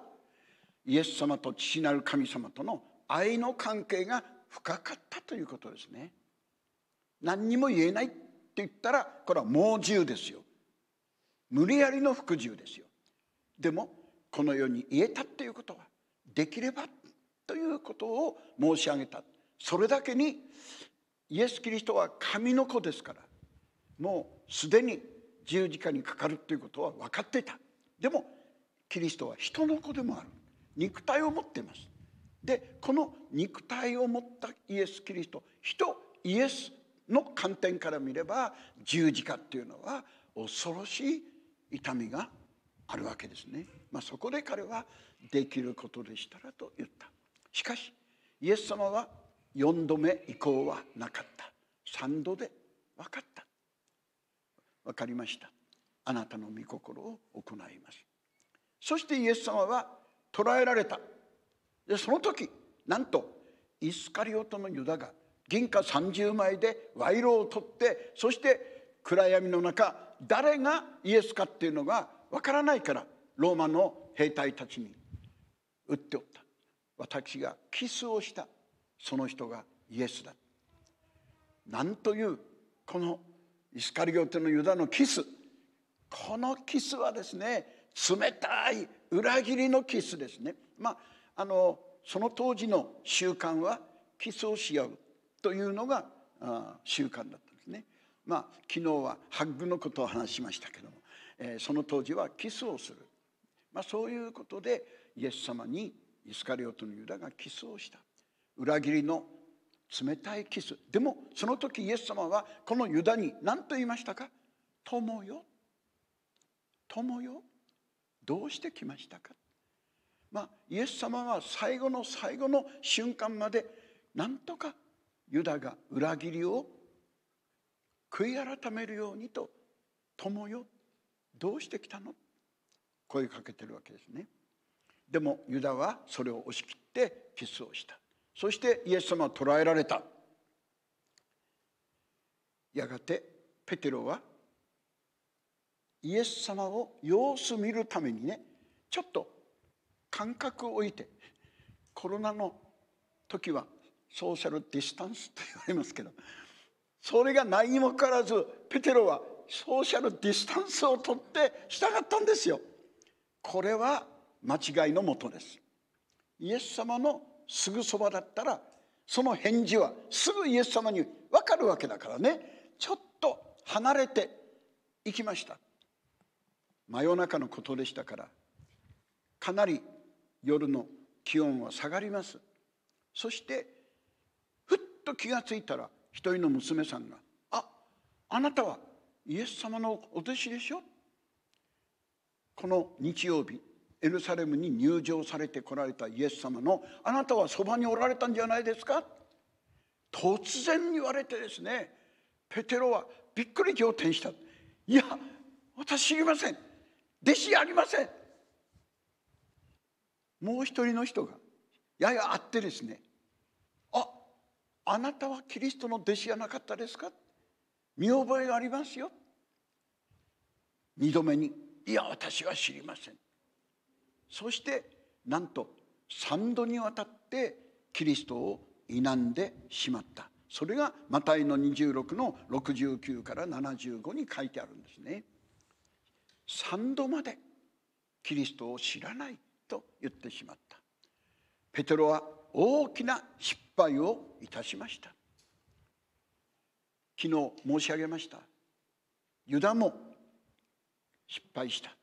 イエス様と父なる神様との愛の関係が深かったということですね何にも言えないって言ったらこれは猛獣ですよ無理やりの服従ですよでもこの世に言えたっていうことはできればということを申し上げたそれだけにイエス・キリストは神の子ですからもうすでに十字架にかかるということは分かっていたでもキリストは人の子でもある肉体を持っていますでこの肉体を持ったイエス・キリスト人イエスの観点から見れば十字架っていうのは恐ろしい痛みがあるわけですね。まあ、そこで彼はできることでしたらと言った。しかしイエス様は4度目以降はなかった。3度で分かった。分かりました。あなたの御心を行います。そしてイエス様は捕らえられた。でその時なんとイスカリオトのユダが「銀貨30枚で賄賂を取ってそして暗闇の中誰がイエスかっていうのがわからないからローマの兵隊たちに打っておった私がキスをしたその人がイエスだなんというこのイスカリオテのユダのキスこのキスはですね冷たい裏切りのキスですねまああのその当時の習慣はキスをし合うというのが習慣だったんですね。まあ昨日はハッグのことを話しましたけども、えー、その当時はキスをする、まあ、そういうことでイエス様にイスカリオトのユダがキスをした裏切りの冷たいキスでもその時イエス様はこのユダに何と言いましたか「友よ友よどうしてきましたか?」まあイエス様は最後の最後の瞬間まで何とかユダが裏切りを悔い改めるようにと「友よどうしてきたの?」声かけてるわけですね。でもユダはそれを押し切ってキスをしたそしてイエス様は捕らえられたやがてペテロはイエス様を様子見るためにねちょっと感覚を置いてコロナの時はソーシャルディスタンスと言われますけどそれが何もかからずペテロはソーシャルディスタンスをとって従ったんですよ。これは間違いのもとです。イエス様のすぐそばだったらその返事はすぐイエス様に分かるわけだからねちょっと離れていきました。真夜中のことでしたからかなり夜の気温は下がります。そしてと気が付いたら一人の娘さんが「ああなたはイエス様のお弟子でしょ?」この日曜日エルサレムに入場されてこられたイエス様の「あなたはそばにおられたんじゃないですか?」突然言われてですねペテロはびっくり仰天した「いや私知りません弟子ありません」もう一人の人がややあってですねあなたはキリストの弟子じゃなかったですか見覚えがありますよ。二度目に、いや、私は知りません。そして、なんと三度にわたってキリストを否んでしまった。それがマタイの26の69から75に書いてあるんですね。3度までキリストを知らないと言ってしまった。ペテロは大きな失敗をいたしました昨日申し上げましたユダも失敗した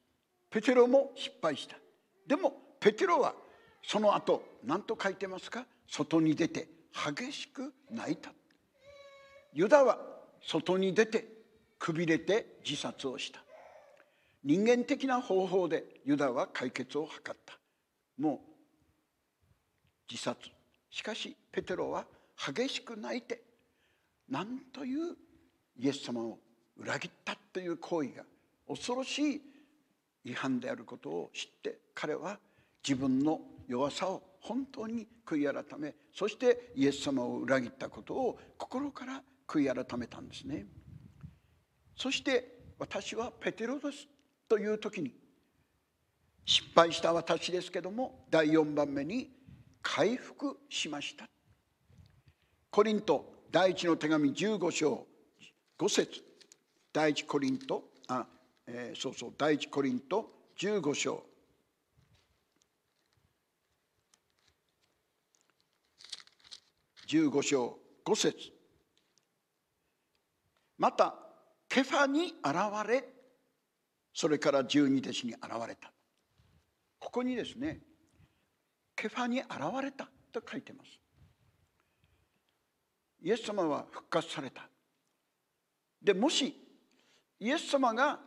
ペテロも失敗したでもペテロはその後何と書いてますか外に出て激しく泣いたユダは外に出てくびれて自殺をした人間的な方法でユダは解決を図ったもう自殺しかしペテロは激しく泣いてなんというイエス様を裏切ったという行為が恐ろしい違反であることを知って彼は自分の弱さを本当に悔い改めそしてイエス様を裏切ったことを心から悔い改めたんですね。そして私はペテロですという時に失敗した私ですけども第4番目に回復しましたコリント第一の手紙15章5節第一コリントあ、えー、そうそう第一コリント15章15章5節またケファに現れそれから十二弟子に現れたここにですねケファに現れたと書いてますイエス様は復活されたでもしイエス様が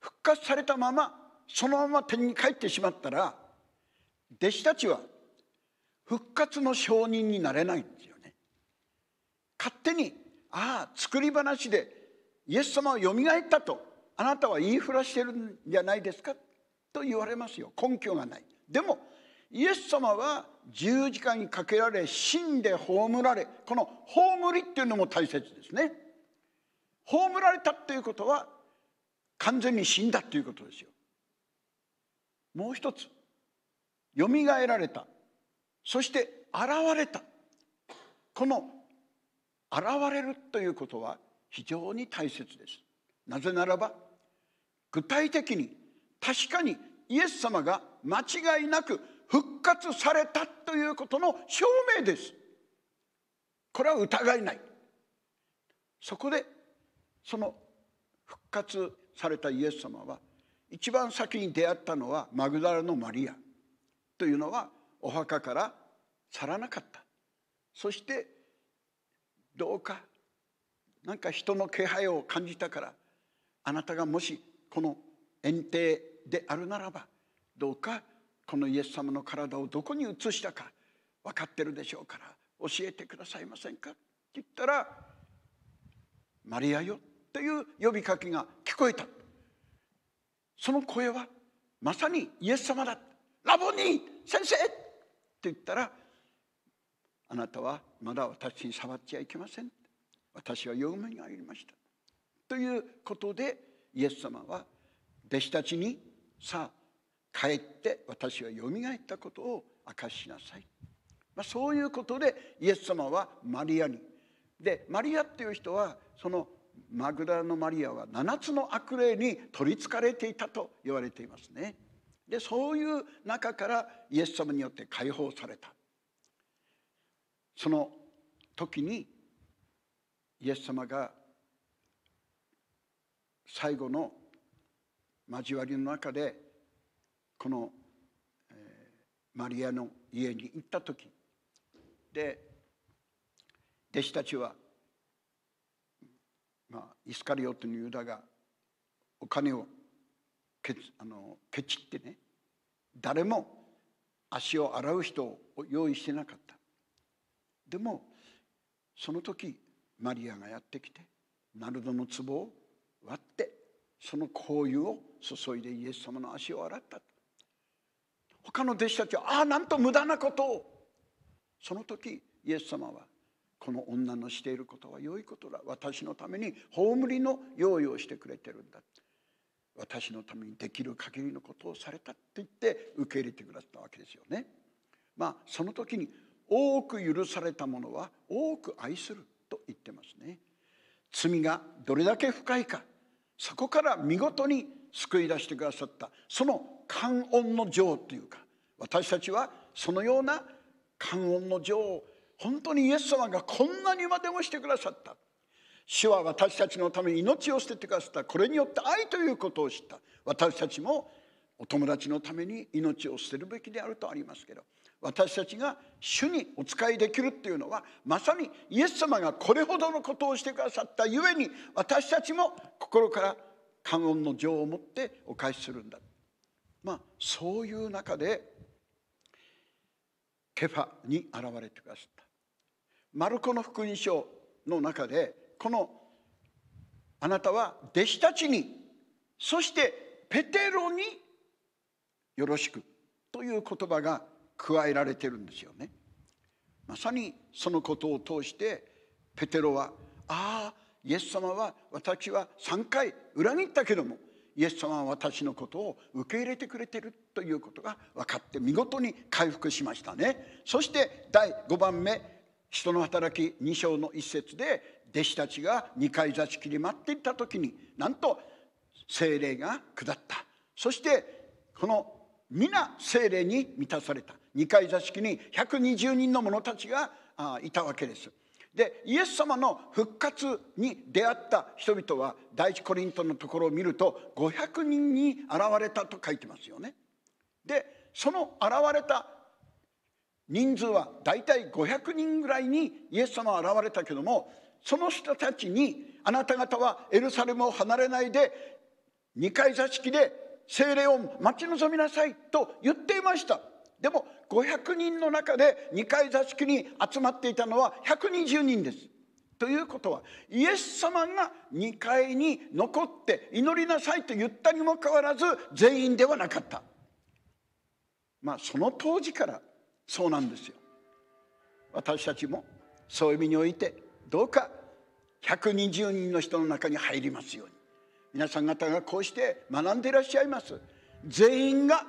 復活されたままそのまま天に帰ってしまったら弟子たちは復活の証人になれないんですよね勝手にああ作り話でイエス様はよみがえったとあなたは言いふらしてるんじゃないですかと言われますよ根拠がないでもイエス様は十字架にかけられ死んで葬られこの葬りっていうのも大切ですね葬られたっていうことは完全に死んだっていうことですよもう一つよみがえられたそして現れたこの現れるということは非常に大切ですなぜならば具体的に確かにイエス様が間違いなく復活されたということの証明ですこれは疑いないそこでその復活されたイエス様は一番先に出会ったのはマグダラのマリアというのはお墓から去らなかったそしてどうかなんか人の気配を感じたからあなたがもしこの園庭であるならばどうかこのイエス様の体をどこに移したか分かってるでしょうから教えてくださいませんかって言ったら「マリアよ」という呼びかけが聞こえたその声はまさにイエス様だ「ラボニー先生!」って言ったら「あなたはまだ私に触っちゃいけません」「私はめにありました」ということでイエス様は弟子たちに「さあ帰って私はよみがえったことを明かしなさい、まあ、そういうことでイエス様はマリアにでマリアっていう人はそのマグダのマリアは7つの悪霊に取りつかれていたと言われていますねでそういう中からイエス様によって解放されたその時にイエス様が最後の交わりの中でこの、えマリアの家に行った時で弟子たちは、まあ、イスカリオといユダがお金をけあのケチってね誰も足を洗う人を用意してなかったでもその時マリアがやってきてナルドの壺を割ってその香油を注いでイエス様の足を洗った他の弟子たちはああなんと無駄なことをその時イエス様はこの女のしていることは良いことだ私のために葬りの用意をしてくれてるんだ私のためにできる限りのことをされたって言って受け入れてくださったわけですよね。まあその時に多く許されたものは多く愛すると言ってますね。罪がどれだけ深いかそこから見事に救い出してくださったその観音の情というか私たちはそのような観音の情を本当にイエス様がこんなにまでもしてくださった主は私たちのために命を捨ててくださったこれによって愛ということを知った私たちもお友達のために命を捨てるべきであるとありますけど私たちが主にお仕えできるっていうのはまさにイエス様がこれほどのことをしてくださったゆえに私たちも心から観音の情を持ってお返しするんだまあ、そういう中でケファに現れてくださったマルコの福音書の中でこのあなたは弟子たちにそしてペテロによろしくという言葉が加えられてるんですよね。まさにそのことを通してペテロは「ああイエス様は私は3回裏切ったけどもイエス様は私のことを受け入れてくれてるということが分かって見事に回復しましたねそして第5番目「人の働き」2章の一節で弟子たちが2階座敷に待っていた時になんと精霊が下ったそしてこの皆精霊に満たされた2階座敷に120人の者たちがいたわけですでイエス様の復活に出会った人々は第一コリントのところを見ると500人に現れたと書いてますよね。でその現れた人数は大体500人ぐらいにイエス様は現れたけどもその人たちにあなた方はエルサレムを離れないで二階座敷で精霊を待ち望みなさいと言っていました。でも500人の中で2階座敷に集まっていたのは120人です。ということはイエス様が2階に残って祈りなさいと言ったにもかかわらず全員ではなかった。まあその当時からそうなんですよ。私たちもそういう意味においてどうか120人の人の中に入りますように皆さん方がこうして学んでいらっしゃいます。全員が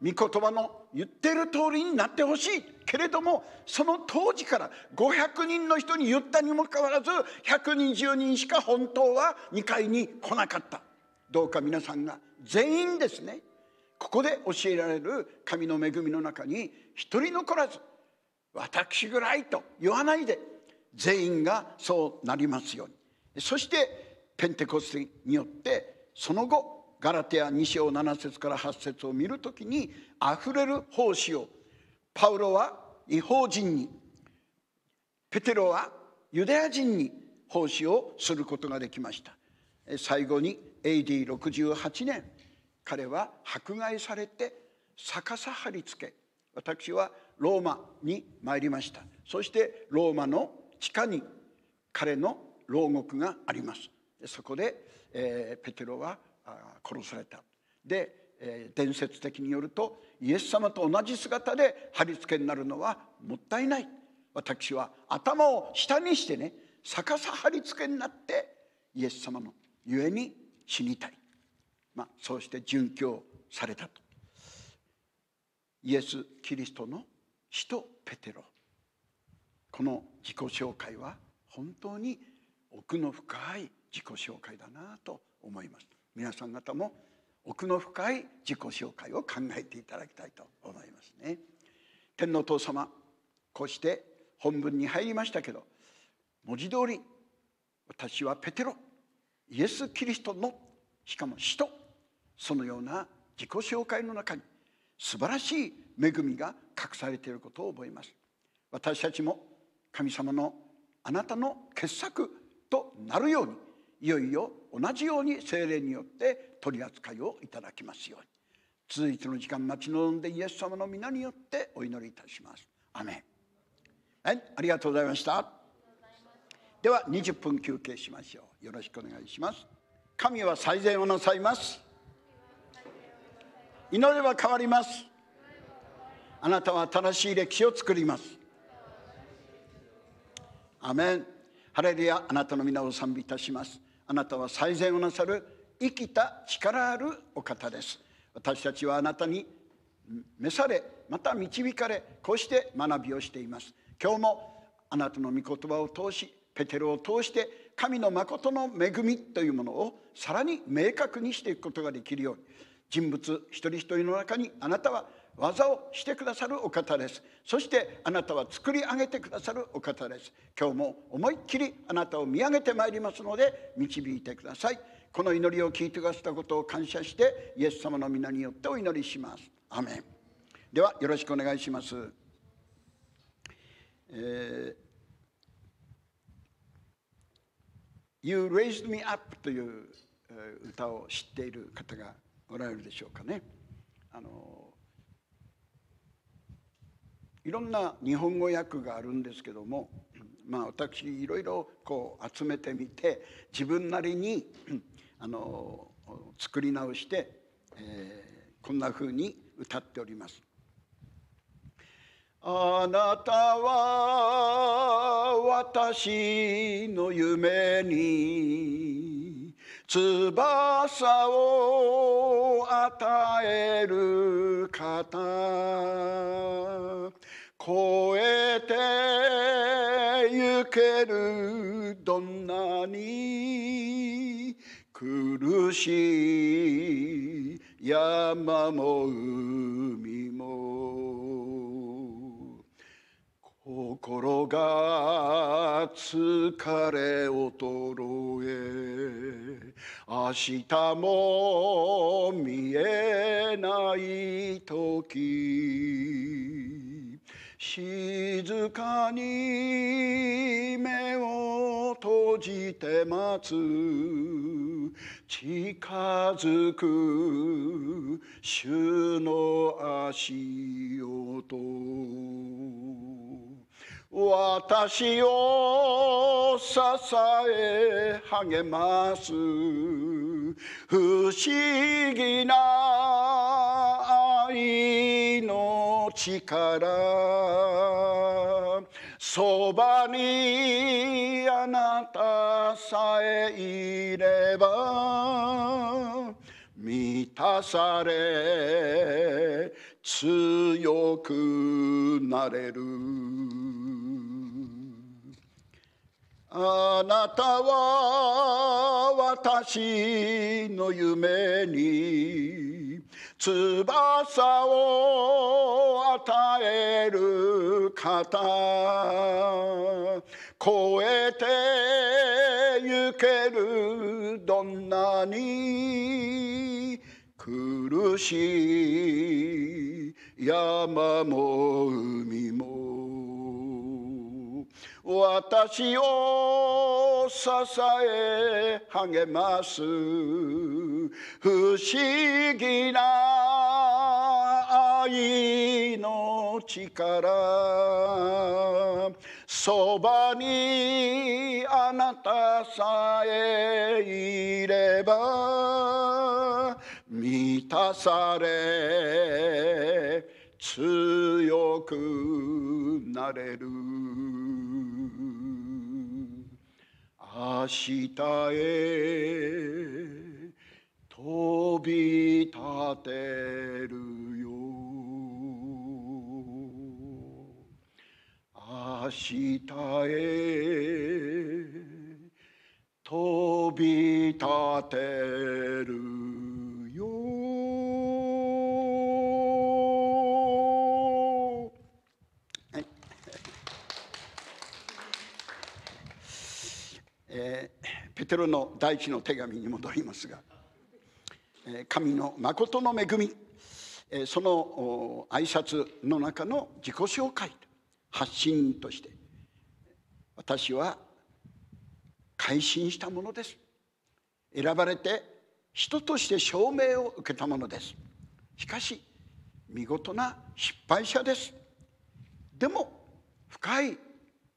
御言葉の言ってる通りになってほしいけれどもその当時から500人の人に言ったにもかかわらず120人しか本当は2階に来なかったどうか皆さんが全員ですねここで教えられる神の恵みの中に一人残らず私ぐらいと言わないで全員がそうなりますようにそしてペンテコステによってその後ガラテヤ2章7節から8節を見るときにあふれる奉仕をパウロは違法人にペテロはユダヤ人に奉仕をすることができました最後に AD68 年彼は迫害されて逆さ張り付け私はローマに参りましたそしてローマの地下に彼の牢獄がありますそこで、えー、ペテロは殺されたで、え伝説的によるとイエス様と同じ姿で貼り付けになるのはもったいない私は頭を下にしてね逆さ貼り付けになってイエス様のゆえに死にたい、まあ、そうして殉教されたとイエス・キリストの使徒ペテロこの自己紹介は本当に奥の深い自己紹介だなと思います。皆さん方も奥の深い自己紹介を考えていただきたいと思いますね。天皇父様こうして本文に入りましたけど文字通り私はペテロイエス・キリストのしかも使徒そのような自己紹介の中に素晴らしい恵みが隠されていることを覚えます私たちも神様のあなたの傑作となるようにいよいよ同じように精霊によって取り扱いをいただきますように続いての時間待ち望んでイエス様の皆によってお祈りいたします。アメンはいありがとうございましたでは20分休憩しましょうよろしくお願いします神は最善をなさいます祈れば変わりますあなたは新しい歴史を作りますアメンハレルヤあなたの皆を賛美いたしますあなたは最善をなさる生きた力あるお方です私たちはあなたに召されまた導かれこうして学びをしています今日もあなたの御言葉を通しペテロを通して神の誠の恵みというものをさらに明確にしていくことができるように人物一人一人の中にあなたは技をしてくださるお方ですそしてあなたは作り上げてくださるお方です今日も思いっきりあなたを見上げてまいりますので導いてくださいこの祈りを聞いてくださったことを感謝してイエス様の皆によってお祈りしますアメンではよろしくお願いします、えー、You raised me up という歌を知っている方がおられるでしょうかねあのいろんな日本語訳があるんですけども、まあ、私いろいろこう集めてみて自分なりにあの作り直して、えー、こんなふうに歌っております。あなたは私の夢に翼を与える方超えてゆけるどんなに苦しい山も海も心が疲れ衰え明日も見えない時静かに目を閉じて待つ近づく主の足音私を支え励ます不思議な愛の力そばにあなたさえいれば満たされ強くなれるあなたは私の夢に翼を与える方超えてゆけるどんなに苦しい山も海も私を支え励ます不思議な愛の力そばにあなたさえいれば満たされ強くなれる明日へ飛び立てるよ明日へ飛び立てるえー、ペテロの第一の手紙に戻りますが、えー、神の誠の恵み、えー、その挨拶の中の自己紹介発信として私は改心したものです選ばれて人として証明を受けたものですしかし見事な失敗者ですでも深い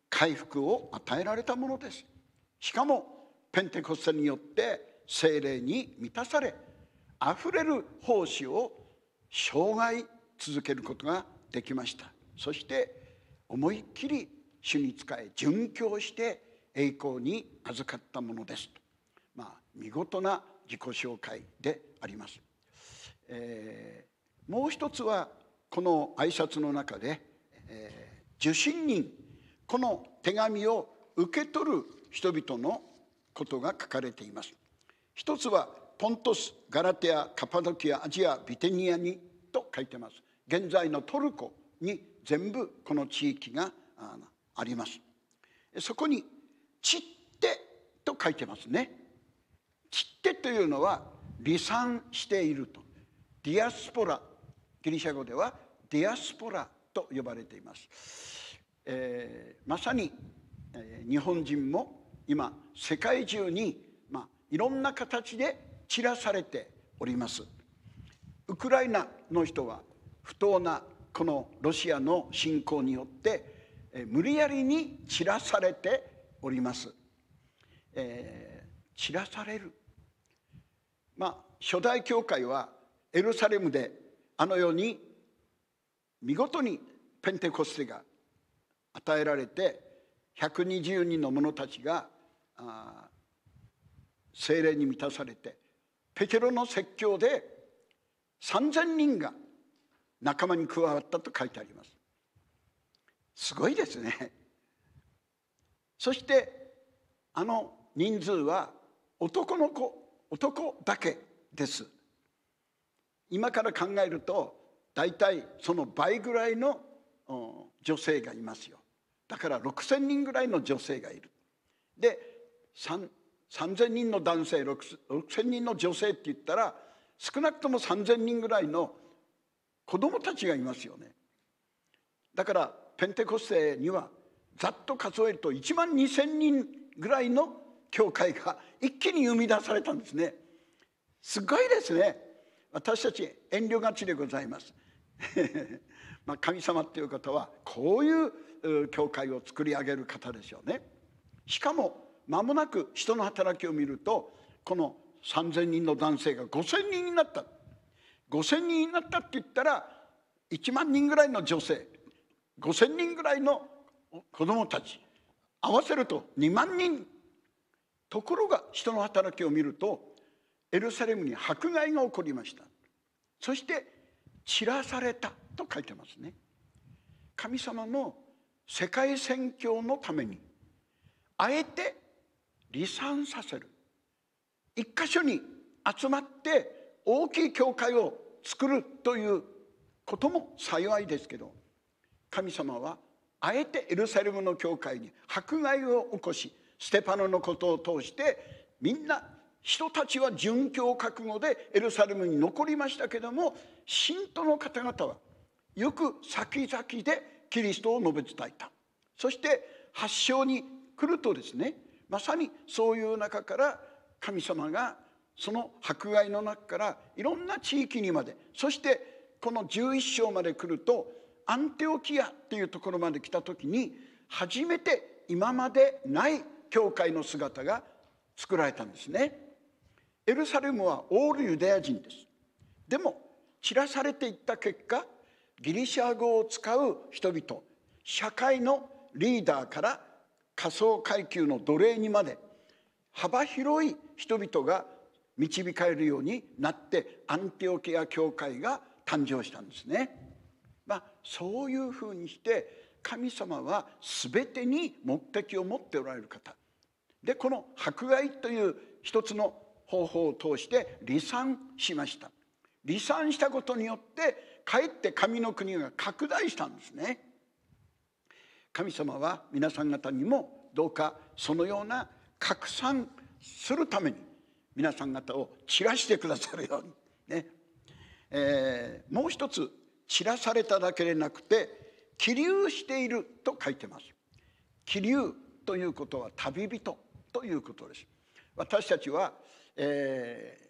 回復を与えられたものですしかもペンテコステによって精霊に満たされあふれる奉仕を生涯続けることができましたそして思いっきり主に仕え殉教して栄光に預かったものですまあ見事な自己紹介であります、えー、もう一つはこの挨拶の中で、えー、受信人この手紙を受け取る人々のことが書かれています一つはポントスガラテアカパドキアアジアビテニアにと書いてます現在のトルコに全部この地域がありますそこにチってと書いてますねチってというのは離散しているとディアスポラギリシャ語ではディアスポラと呼ばれています、えー、まさに、えー、日本人も今世界中に、まあ、いろんな形で散らされておりますウクライナの人は不当なこのロシアの侵攻によって無理やりに散らされております、えー、散らされるまあ初代教会はエルサレムであのように見事にペンテコステが与えられて120人の者たちがあ精霊に満たされてペケロの説教で3,000人が仲間に加わったと書いてあります。すごいですね。そしてあの人数は男の子男だけです。今から考えると大体その倍ぐらいの女性がいますよ。だから6,000人ぐらいの女性がいる。で3,000人の男性6,000人の女性って言ったら少なくとも3,000人ぐらいの子供たちがいますよね。だからペンテコステにはざっと数えると1万2,000人ぐらいの教会が一気に生み出されたんですね。すごいですね。私たち遠慮がちでございます。まあ神様っていう方はこういう教会を作り上げる方でしょうね。しかも間もなく人の働きを見るとこの3,000人の男性が5,000人になった5,000人になったって言ったら1万人ぐらいの女性5,000人ぐらいの子どもたち合わせると2万人ところが人の働きを見るとエルサレムに迫害が起こりましたそして散らされたと書いてますね神様の世界宣教のためにあえて離散させる一箇所に集まって大きい教会を作るということも幸いですけど神様はあえてエルサレムの教会に迫害を起こしステパノのことを通してみんな人たちは殉教覚悟でエルサレムに残りましたけども信徒の方々はよく先々でキリストを述べ伝えたそして発祥に来るとですねまさにそういう中から神様がその迫害の中からいろんな地域にまでそしてこの11章まで来るとアンテオキアっていうところまで来た時に初めて今までない教会の姿が作られたんですね。エルサレムはオールユダヤ人です。でも散らされていった結果ギリシャ語を使う人々社会のリーダーから仮想階級の奴隷にまで幅広い人々が導かれるようになってアンテオキア教会が誕生したんですね。まあ、そういうふうにして神様は全てに目的を持っておられる方でこの迫害という一つの方法を通して離散しました離散したことによってかえって神の国が拡大したんですね神様は皆さん方にもどうかそのような拡散するために皆さん方を散らしてくださるようにね、えー、もう一つ散らされただけでなくて起流していると書いてます起流ということは旅人ということです私たちは、えー、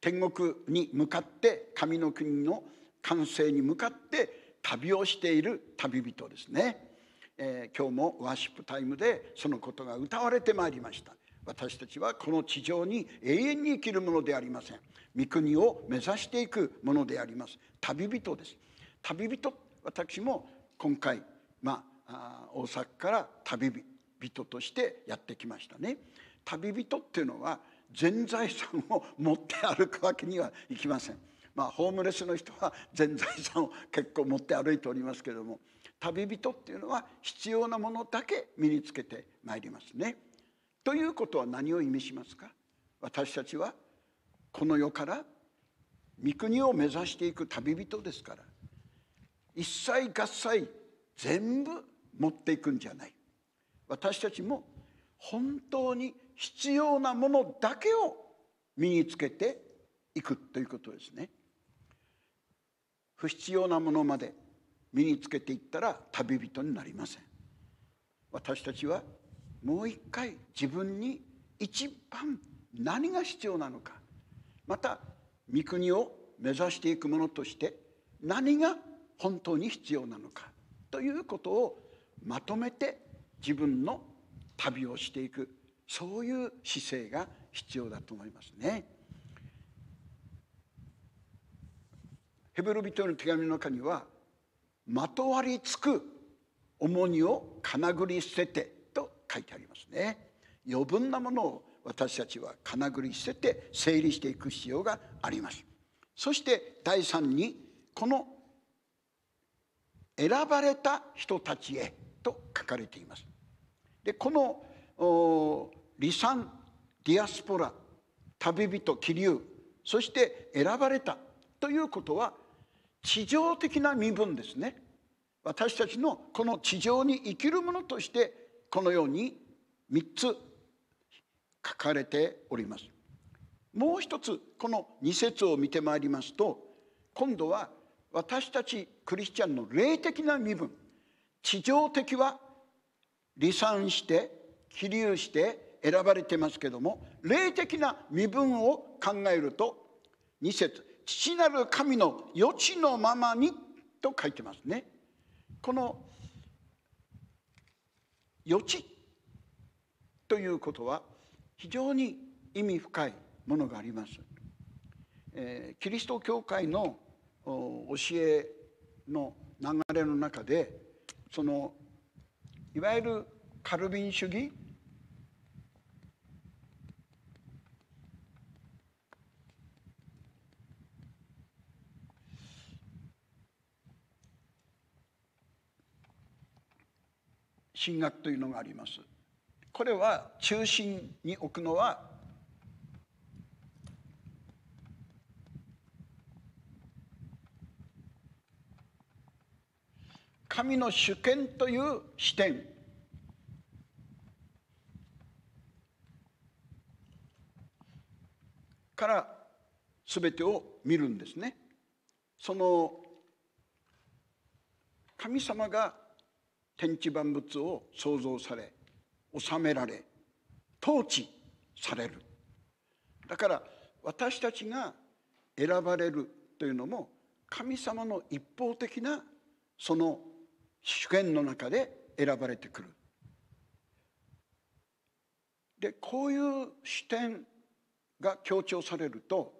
天国に向かって神の国の完成に向かって旅をしている旅人ですねえー、今日もワーシップタイムでそのことが歌われてまいりました私たちはこの地上に永遠に生きるものでありません御国を目指していくものであります旅人です旅人私も今回、まあ、大阪から旅人としてやってきましたね旅人っていうのは全財産を持って歩くわけにはいきませんまあホームレスの人は全財産を結構持って歩いておりますけれども旅人っていうのは必要なものだけ身につけてまいりますね。ということは何を意味しますか私たちはこの世から御国を目指していく旅人ですから一切合切全部持っていくんじゃない私たちも本当に必要なものだけを身につけていくということですね。不必要なものまで身につけていったら旅人になりません私たちはもう一回自分に一番何が必要なのかまた御国を目指していくものとして何が本当に必要なのかということをまとめて自分の旅をしていくそういう姿勢が必要だと思いますね。ヘブル人の手紙の中にはまとわりつく重荷をかなぐり捨ててと書いてありますね余分なものを私たちはかなぐり捨てて整理していく必要がありますそして第3にこの選ばれた人たちへと書かれていますでこの離散ディアスポラ旅人気流そして選ばれたということは地上的な身分ですね私たちのこの地上に生きるものとしてこのように3つ書かれておりますもう一つこの2節を見てまいりますと今度は私たちクリスチャンの霊的な身分地上的は離散して起立して選ばれてますけども霊的な身分を考えると2節父なる神の余地のままにと書いてますね。この余地ということは非常に意味深いものがあります。えー、キリスト教会の教えの流れの中でそのいわゆるカルビン主義神学というのがありますこれは中心に置くのは神の主権という視点から全てを見るんですね。その神様が天地万物を創造され治められ統治されるだから私たちが選ばれるというのも神様の一方的なその主権の中で選ばれてくる。でこういう視点が強調されると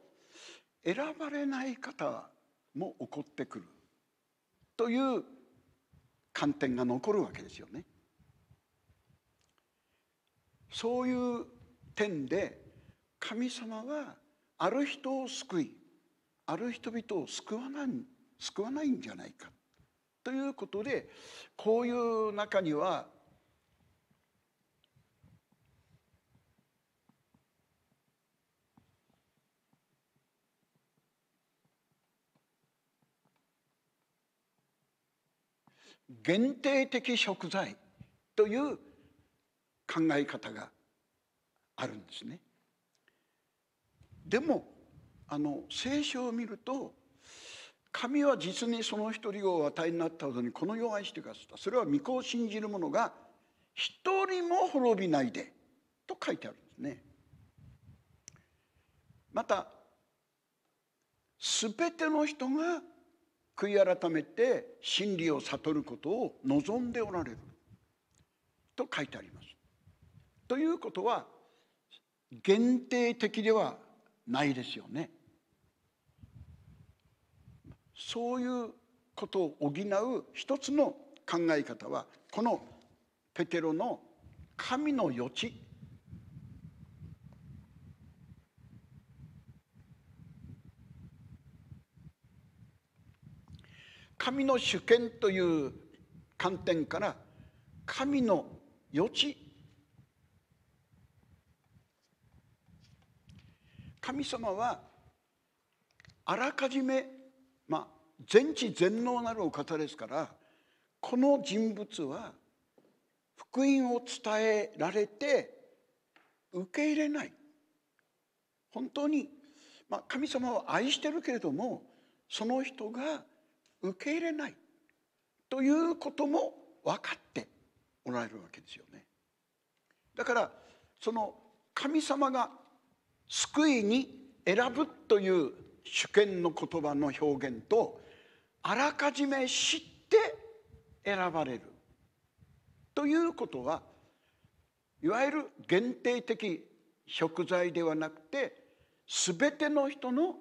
選ばれない方も起こってくるという観点が残るわけですよね。そういう点で神様はある人を救いある人々を救わない救わないんじゃないかということでこういう中には限定的食材という考え方があるんですね。でもあの聖書を見ると神は実にその一人を与えになったほどにこの世を愛してくださったそれは御子を信じる者が一人も滅びないでと書いてあるんですね。また全ての人が悔い改めて真理を悟ることを望んでおられると書いてあります。ということは限定的ではないですよね。そういうことを補う一つの考え方はこのペテロの神の予知神の主権という観点から神の余地神様はあらかじめ、まあ、全知全能なるお方ですからこの人物は福音を伝えられて受け入れない本当に、まあ、神様を愛してるけれどもその人が受け入れないということも分かっておられるわけですよね。だからその神様が救いに選ぶという主権の言葉の表現とあらかじめ知って選ばれるということはいわゆる限定的食材ではなくて全ての人の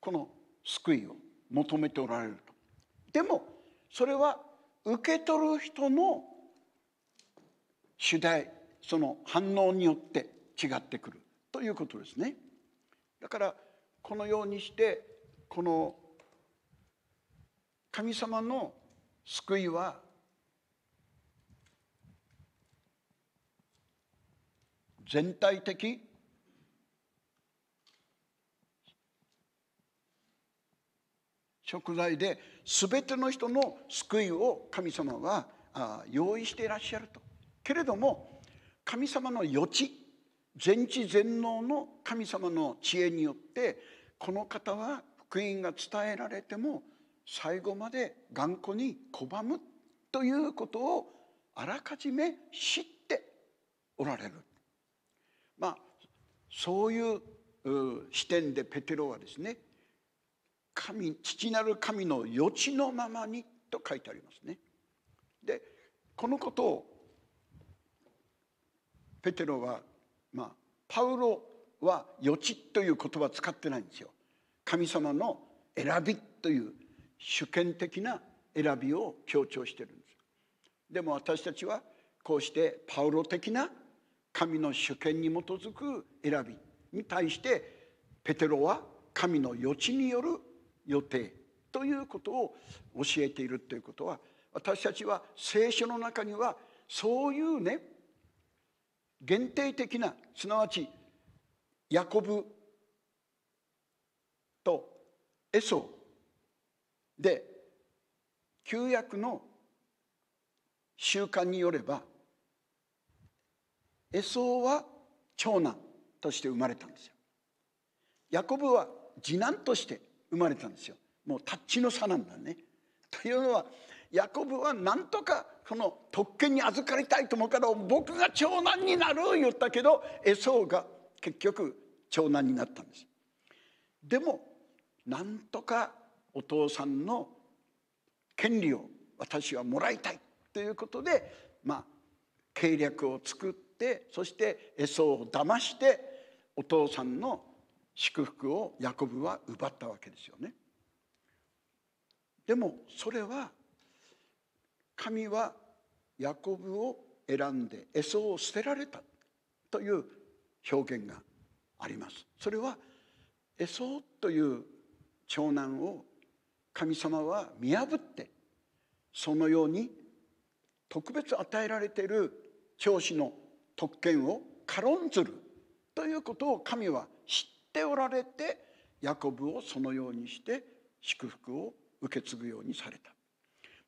この救いを求めておられるとでもそれは受け取る人の主題その反応によって違ってくるということですね。だからこのようにしてこの神様の救いは全体的食材で全ての人の救いを神様は用意していらっしゃるとけれども神様の余地全知全能の神様の知恵によってこの方は福音が伝えられても最後まで頑固に拒むということをあらかじめ知っておられる、まあ、そういう視点でペテロはですね神父なる神の余地のままにと書いてありますね。でこのことをペテロは、まあ、パウロは「余地」という言葉使ってないんですよ。神様の選びという主権的な選びを強調してるんです。でも私たちはこうしてパウロ的な神の主権に基づく選びに対してペテロは神の余地による予定ということを教えているということは私たちは聖書の中にはそういうね限定的なすなわちヤコブとエソで旧約の習慣によればエソは長男として生まれたんですよ。ヤコブは次男として生まれたんですよもうタッチの差なんだね。というのはヤコブはなんとかこの特権に預かりたいと思うから僕が長男になる言ったけどエソーが結局長男になったんです。でもなんとかお父さんの権利を私はもらいたいということで、まあ、計略を作ってそしてエソーを騙してお父さんの祝福をヤコブは奪ったわけですよね。でもそれは神はヤコブを選んでエソを捨てられたという表現があります。それはエソという長男を神様は見破ってそのように特別与えられている長子の特権を軽んずるということを神は知ておられてヤコブをそのようにして祝福を受け継ぐようにされた、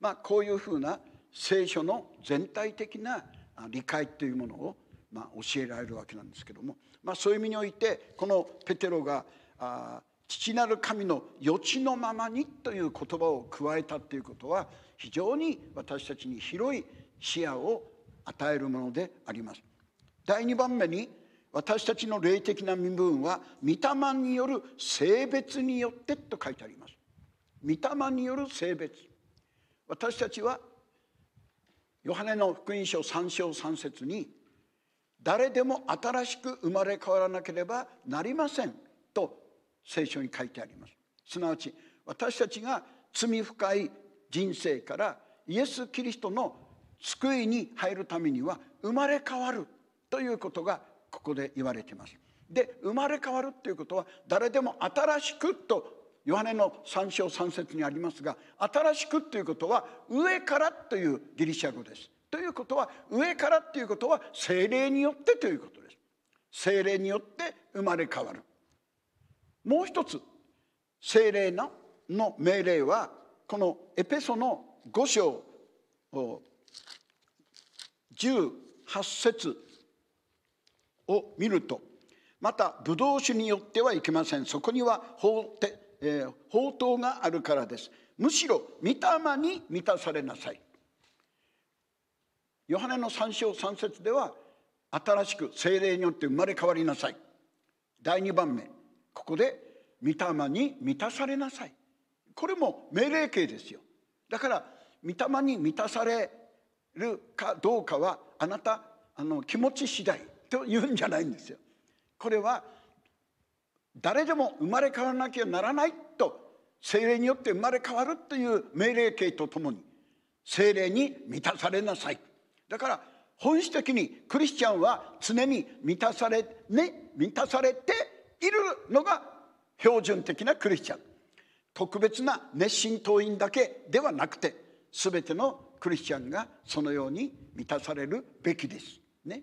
まあ、こういうふうな聖書の全体的な理解というものをま教えられるわけなんですけども、まあ、そういう意味においてこのペテロがあ父なる神の予知のままにという言葉を加えたということは非常に私たちに広い視野を与えるものであります。第2番目に私たちの霊的な身分は御霊による性別によってと書いてあります御霊による性別私たちはヨハネの福音書3章3節に誰でも新しく生まれ変わらなければなりませんと聖書に書いてありますすなわち私たちが罪深い人生からイエス・キリストの救いに入るためには生まれ変わるということがここで言われています。で生まれ変わるっていうことは誰でも新しくとヨハネの3章3節にありますが新しくということは上からというギリシャ語です。ということは上からということは精霊によってということです。精霊によって生まれ変わる。もう一つ精霊のの命令はこのエペソの5章18節を見るとまたブドウ酒によってはいけませんそこには法て、えー、法灯があるからですむしろ御霊に満たされなさいヨハネの3章3節では新しく精霊によって生まれ変わりなさい第2番目ここで御霊に満たされなさいこれも命令形ですよだから御霊に満たされるかどうかはあなたあの気持ち次第と言うんじゃないんですよ。これは誰でも生まれ変わらなきゃならないと精霊によって生まれ変わるという命令形とともに精霊に満たされなさいだから本質的にクリスチャンは常に満たされ,、ね、満たされているのが標準的なクリスチャン特別な熱心党員だけではなくて全てのクリスチャンがそのように満たされるべきです。ね、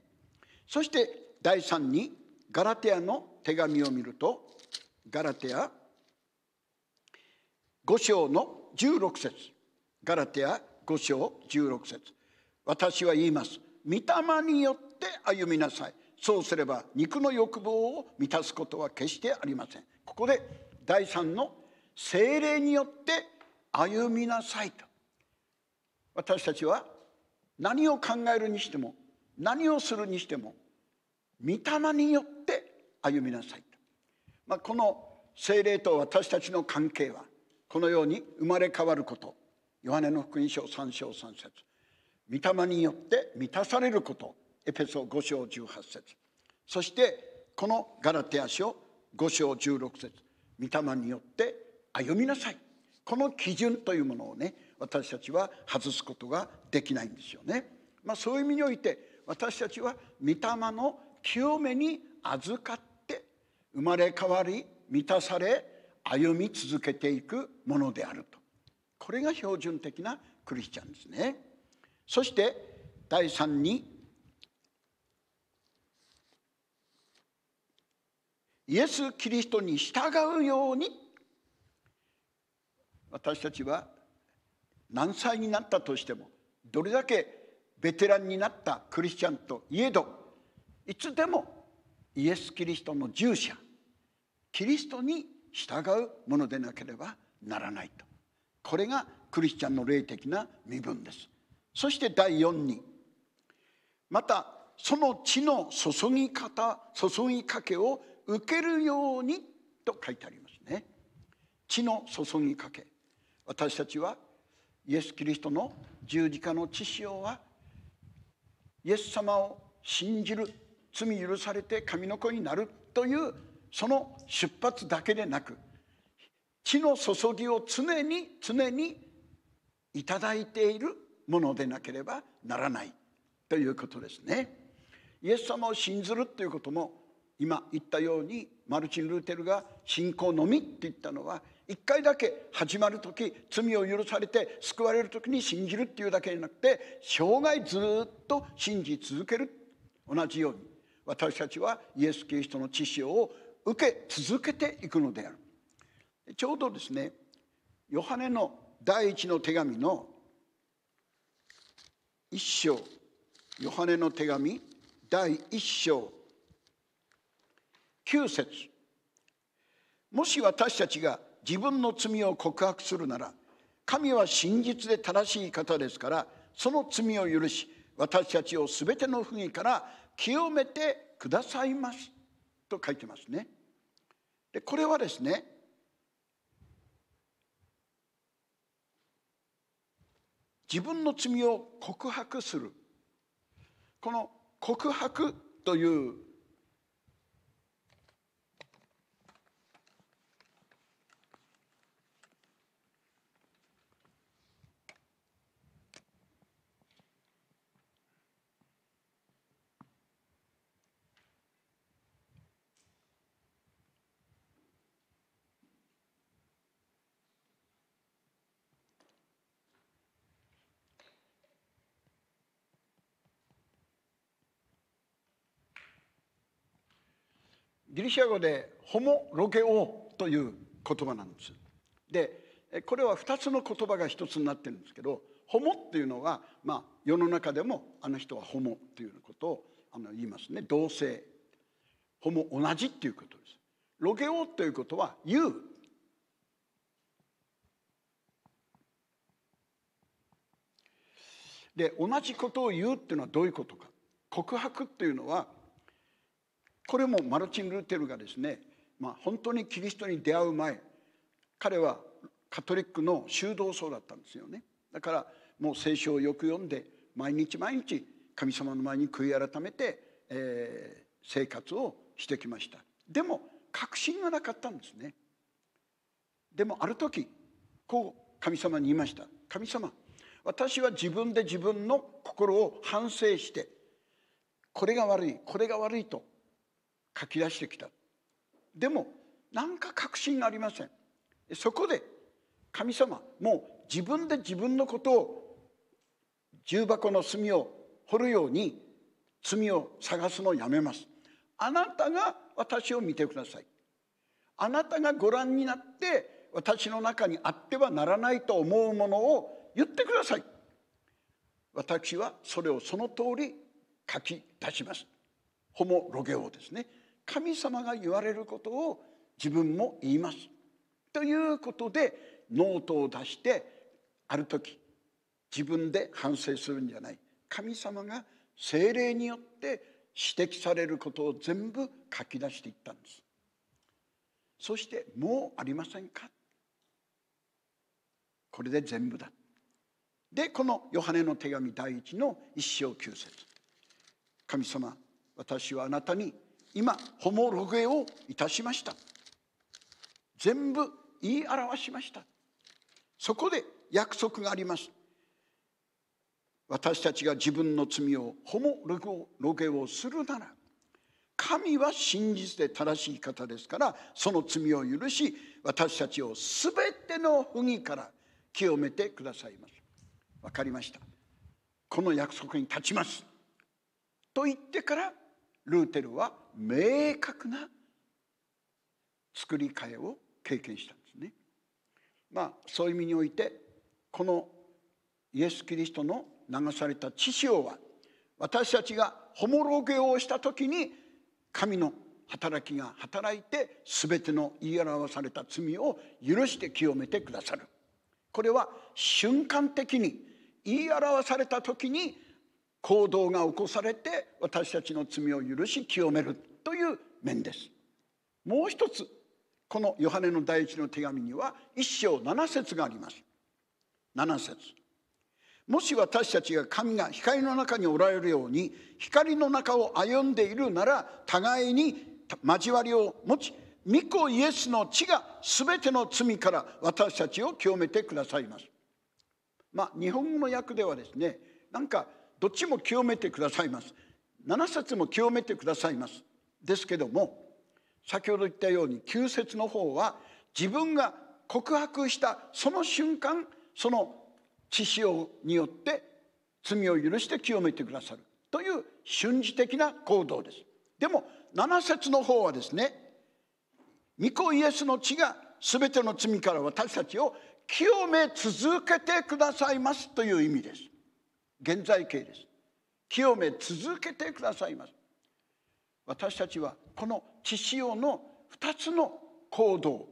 そして第3にガラテアの手紙を見るとガラテア5章の16節ガラテア5章16節私は言います御霊によって歩みなさいそうすれば肉の欲望を満たすことは決してありませんここで第3の精霊によって歩みなさいと私たちは何を考えるにしても何をするにしても御霊によって歩みなさいと、まあ、この聖霊と私たちの関係はこのように生まれ変わることヨハネの福音書3章3節御霊によって満たされることエペソ5章18節そしてこのガラテア書5章16節御霊によって歩みなさいこの基準というものをね私たちは外すことができないんですよね。まあ、そういう意味において私たちは御霊の清めに預かって生まれ変わり満たされ歩み続けていくものであるとこれが標準的なクリスチャンですねそして第3にイエス・キリストに従うように私たちは何歳になったとしてもどれだけベテランになったクリスチャンといえどいつでもイエス・キリストの従者キリストに従うものでなければならないとこれがクリスチャンの霊的な身分ですそして第4にまたその地の注ぎ方注ぎかけを受けるようにと書いてありますね地の注ぎかけ私たちはイエス・キリストの十字架の血潮はイエス様を信じる罪許されて神の子になるというその出発だけでなく地の注ぎを常に常にいただいているものでなければならないということですね。イエス様を信ずるということも今言ったようにマルチン・ルーテルが信仰のみって言ったのは一回だけ始まる時罪を許されて救われる時に信じるっていうだけじゃなくて生涯ずっと信じ続ける同じように私たちはイエス・キリストの知識を受け続けていくのであるちょうどですねヨハネの第一の手紙の一章ヨハネの手紙第一章9節もし私たちが自分の罪を告白するなら神は真実で正しい方ですからその罪を許し私たちを全ての不義から清めてくださいますと書いてますね。でこれはですね自分の罪を告白するこの告白というギリシャ語でホモロケオという言葉なんです。でこれは2つの言葉が1つになってるんですけどホモっていうのは、まあ、世の中でもあの人はホモっていうことをあの言いますね同性ホモ同じっていうことです。ロケオということは y う」で同じことを言うっていうのはどういうことか告白っていうのはこれもマルチン・ルーテルがですね、まあ、本当にキリストに出会う前彼はカトリックの修道僧だったんですよねだからもう聖書をよく読んで毎日毎日神様の前に悔い改めて、えー、生活をしてきましたでも確信がなかったんですねでもある時こう神様に言いました「神様私は自分で自分の心を反省してこれが悪いこれが悪いと書き出してきたでも何か確信がありませんそこで神様もう自分で自分のことを重箱の隅を掘るように罪を探すのをやめますあなたが私を見てくださいあなたがご覧になって私の中にあってはならないと思うものを言ってください私はそれをその通り書き出しますホモロゲオですね神様が言われることを自分も言います。ということでノートを出してある時自分で反省するんじゃない神様が精霊によって指摘されることを全部書き出していったんです。そしてもうありませんかこれで全部だ。でこのヨハネの手紙第一の一章九節神様私はあなたに今ホモロゲをいたしました全部言い表しましたそこで約束があります私たちが自分の罪をホモロゲをするなら神は真実で正しい方ですからその罪を許し私たちを全ての不義から清めてくださいます分かりましたこの約束に立ちますと言ってからルーテルは明確な作り替えを経験したんですね。まあそういう意味においてこのイエス・キリストの流された血潮は私たちがホモロゲをした時に神の働きが働いて全ての言い表された罪を許して清めてくださるこれは瞬間的に言い表された時に行動が起こされて私たちの罪を許し清めるという面ですもう一つこのヨハネの第一の手紙には一章七節があります7節もし私たちが神が光の中におられるように光の中を歩んでいるなら互いに交わりを持ち御子イエスの血が全ての罪から私たちを清めてくださいますまあ日本語の訳ではですねなんかどっちも清めてくださいます7節も清めてくださいますですけども先ほど言ったように9節の方は自分が告白したその瞬間その血潮によって罪を許して清めてくださるという瞬時的な行動ですでも7節の方はですね御子イエスの血が全ての罪から私たちを清め続けてくださいますという意味です現在形です清め続けてくださいます私たちはこの血潮の2つの行動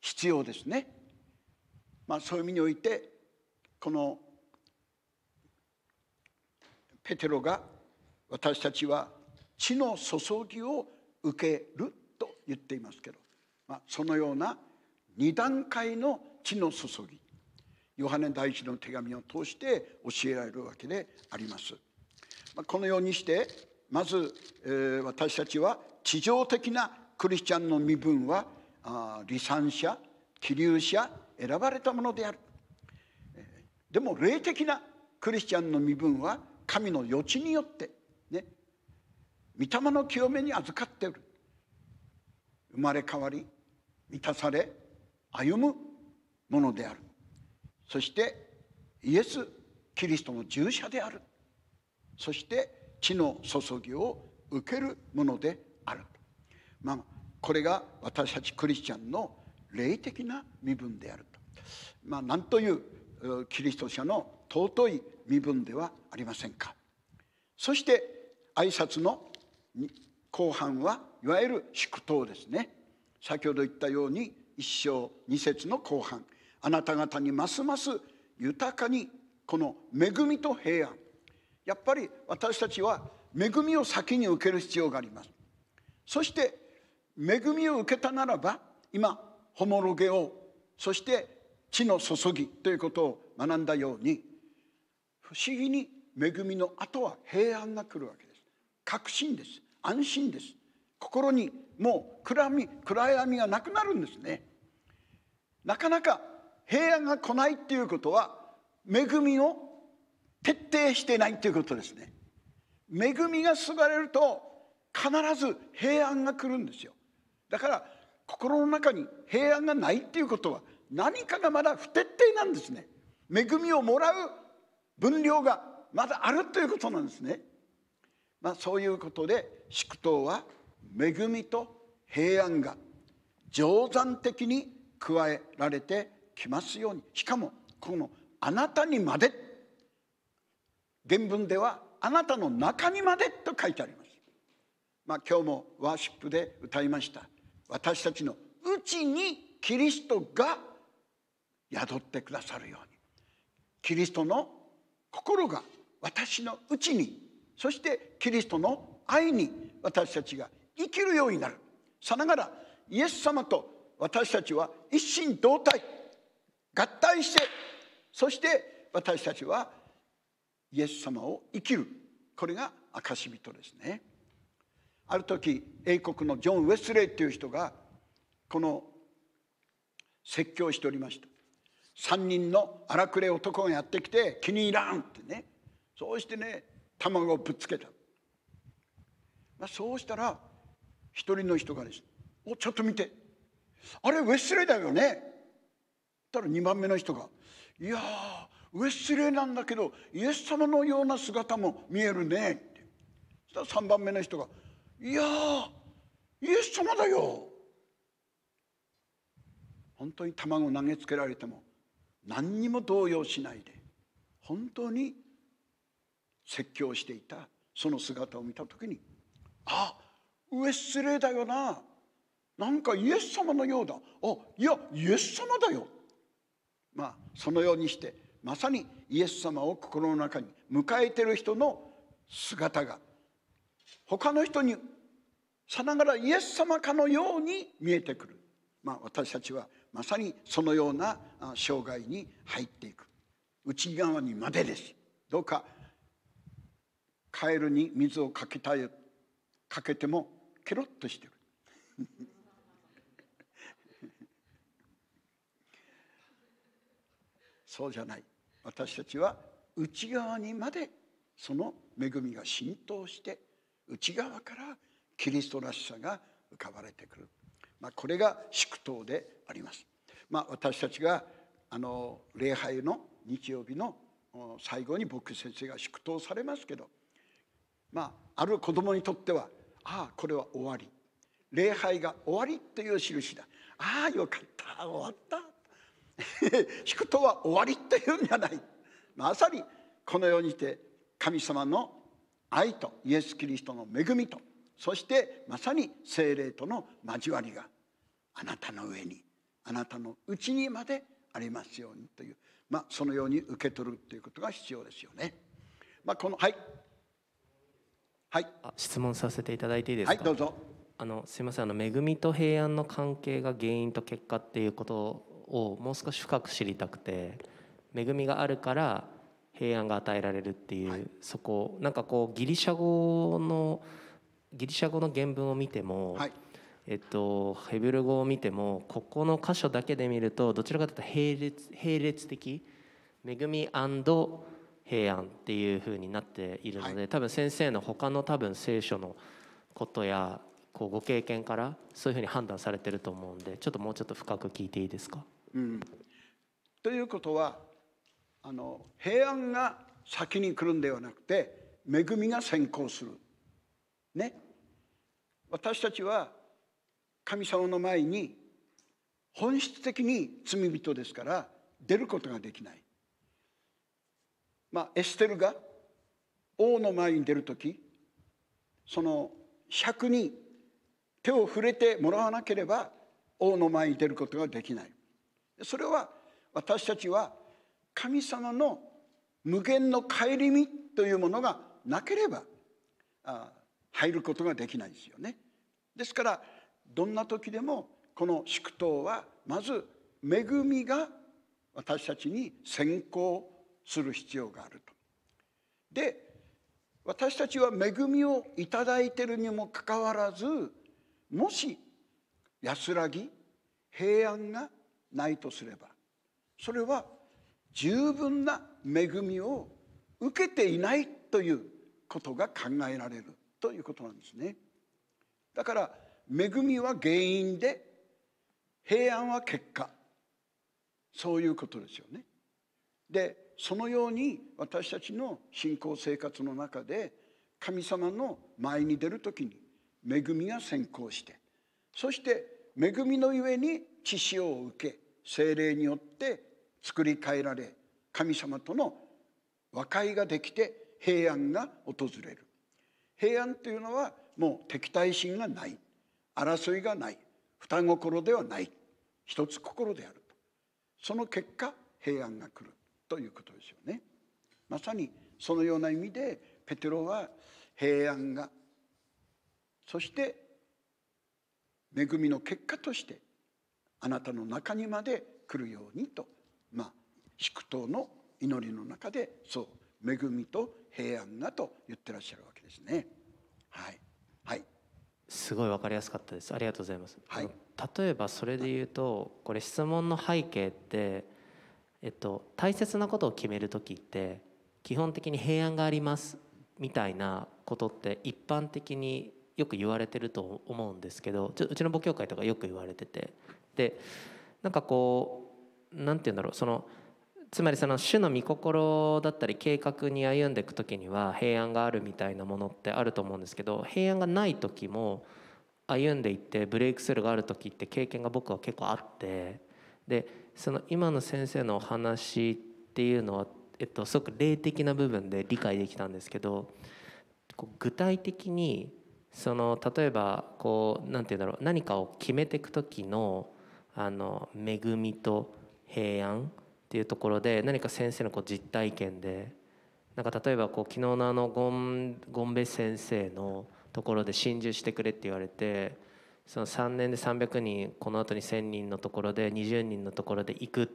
必要ですね、まあ、そういう意味においてこのペテロが私たちは血の注ぎを受けると言っていますけど、まあ、そのような2段階の血の注ぎヨハネ第一の手紙を通して教えられるわけであります。まあ、このようにしてまず、えー、私たちは地上的なクリスチャンの身分はあ離散者希留者選ばれたものである。でも霊的なクリスチャンの身分は神の余地によってね御霊の清めに預かっている生まれ変わり満たされ歩むものであるそしてイエス・キリストの従者であるそして地の注ぎを受けるものである、まあ、これが私たちクリスチャンの霊的な身分であると、まあ、なんというキリスト者の尊い身分ではありませんかそして挨拶の後半はいわゆる祝祷ですね先ほど言ったように一章二節の後半あなた方にますます豊かにこの恵みと平安やっぱり私たちは恵みを先に受ける必要がありますそして恵みを受けたならば今ホモロゲをそして地の注ぎということを学んだように不思議に恵みの後は平安が来るわけです確信です安心です心にもう暗闇暗闇がなくなるんですねなかなか平安が来ないっていうことは恵みを徹底してないっていうことですね恵みがすがれると必ず平安が来るんですよだから心の中に平安がないっていうことは何かがまだ不徹底なんですね恵みをもらう分量がまだあるということなんですねまあ、そういうことで祝祷は恵みと平安が定山的に加えられて来ますようにしかもこの「あなたにまで」原文では「あなたの中にまで」と書いてあります。まあ、今日もワーシップで歌いました私たちのうちにキリストが宿ってくださるようにキリストの心が私のうちにそしてキリストの愛に私たちが生きるようになるさながらイエス様と私たちは一心同体合体してそして私たちはイエス様を生きるこれが証人ですねある時英国のジョン・ウェスレイという人がこの説教しておりました3人の荒くれ男がやってきて気に入らんってねそうしてね卵をぶっつけた、まあ、そうしたら一人の人がです、ね「おちょっと見てあれウェスレイだよねたら2番目の人が「いや上失礼なんだけどイエス様のような姿も見えるね」ってそしたら3番目の人が「いやイエス様だよ」本当に卵投げつけられても何にも動揺しないで本当に説教していたその姿を見た時に「あウスレーだよな」なんかイエス様のようだ。あいや、イエス様だよ。まあ、そのようにしてまさにイエス様を心の中に迎えてる人の姿が他の人にさながらイエス様かのように見えてくる、まあ、私たちはまさにそのような障害に入っていく内側にまでですどうかカエルに水をかけたいかけてもケロッとしてるそうじゃない私たちは内側にまでその恵みが浸透して内側からキリストらしさが浮かばれてくる、まあ、これが祝祷であります。まあ、私たちがあの礼拝の日曜日の最後に師先生が祝祷されますけど、まあ、ある子供にとってはああこれは終わり礼拝が終わりという印だああよかった終わった 引くとは終わりというんじゃないまさにこの世にて神様の愛とイエス・キリストの恵みとそしてまさに精霊との交わりがあなたの上にあなたのうちにまでありますようにという、まあ、そのように受け取るということが必要ですよね。まあ、このはい、はい、質問させていただいていいですか、はい、どうぞあのすみませんあの恵みと平安の関係が原因と結果っていうことをもう少し深く知りたくて恵みがあるから平安が与えられるっていう、はい、そこなんかこうギリシャ語のギリシャ語の原文を見ても、はい、えっと、ヘブル語を見てもここの箇所だけで見るとどちらかというと並列並列的恵み平安っていう風になっているので、はい、多分先生の他の多分聖書のことやこうご経験からそういう風に判断されてると思うんでちょっともうちょっと深く聞いていいですかうん、ということはあの平安が先に来るんではなくて恵みが先行する。ね。私たちは神様の前に本質的に罪人ですから出ることができない。まあ、エステルが王の前に出る時その尺に手を触れてもらわなければ王の前に出ることができないそれは私たちは神様の無限の顧みというものがなければ入ることができないですよね。ですからどんな時でもこの祝祷はまず恵みが私たちに先行する必要があると。で私たちは恵みをいただいてるにもかかわらずもし安らぎ平安がないとすればそれは十分な恵みを受けていないということが考えられるということなんですね。だから恵みは原因で平安は結果そういうことですよね。でそのように私たちの信仰生活の中で神様の前に出る時に恵みが先行してそして恵みのゆえに知恵を受け精霊によって作り変えられ神様との和解ができて平安が訪れる平安というのはもう敵対心がない争いがない双心ではない一つ心であるとその結果平安が来るということですよねまさにそのような意味でペテロは平安がそして恵みの結果としてあなたの中にまで来るようにとまあ祝祷の祈りの中でそう恵みと平安がと言ってらっしゃるわけですね。はい、はい、すごい分かりやすかったですありがとうございます。はい、例えばそれで言うとこれ質問の背景ってえっと大切なことを決める時って基本的に平安がありますみたいなことって一般的によく言われてると思うんですけどちょうちの母教会とかよく言われててでなんかこう何て言うんだろうそのつまりその主の御心だったり計画に歩んでいく時には平安があるみたいなものってあると思うんですけど平安がない時も歩んでいってブレイクスルーがある時って経験が僕は結構あってでその今の先生のお話っていうのは、えっと、すごく霊的な部分で理解できたんですけど具体的にその例えばこう何て言うんだろう何かを決めていく時のあの恵みと平安っていうところで何か先生のこう実体験でなんか例えばこう昨日のあのゴンゴンベ先生のところで心中してくれって言われてその3年で300人この後に1,000人のところで20人のところで行く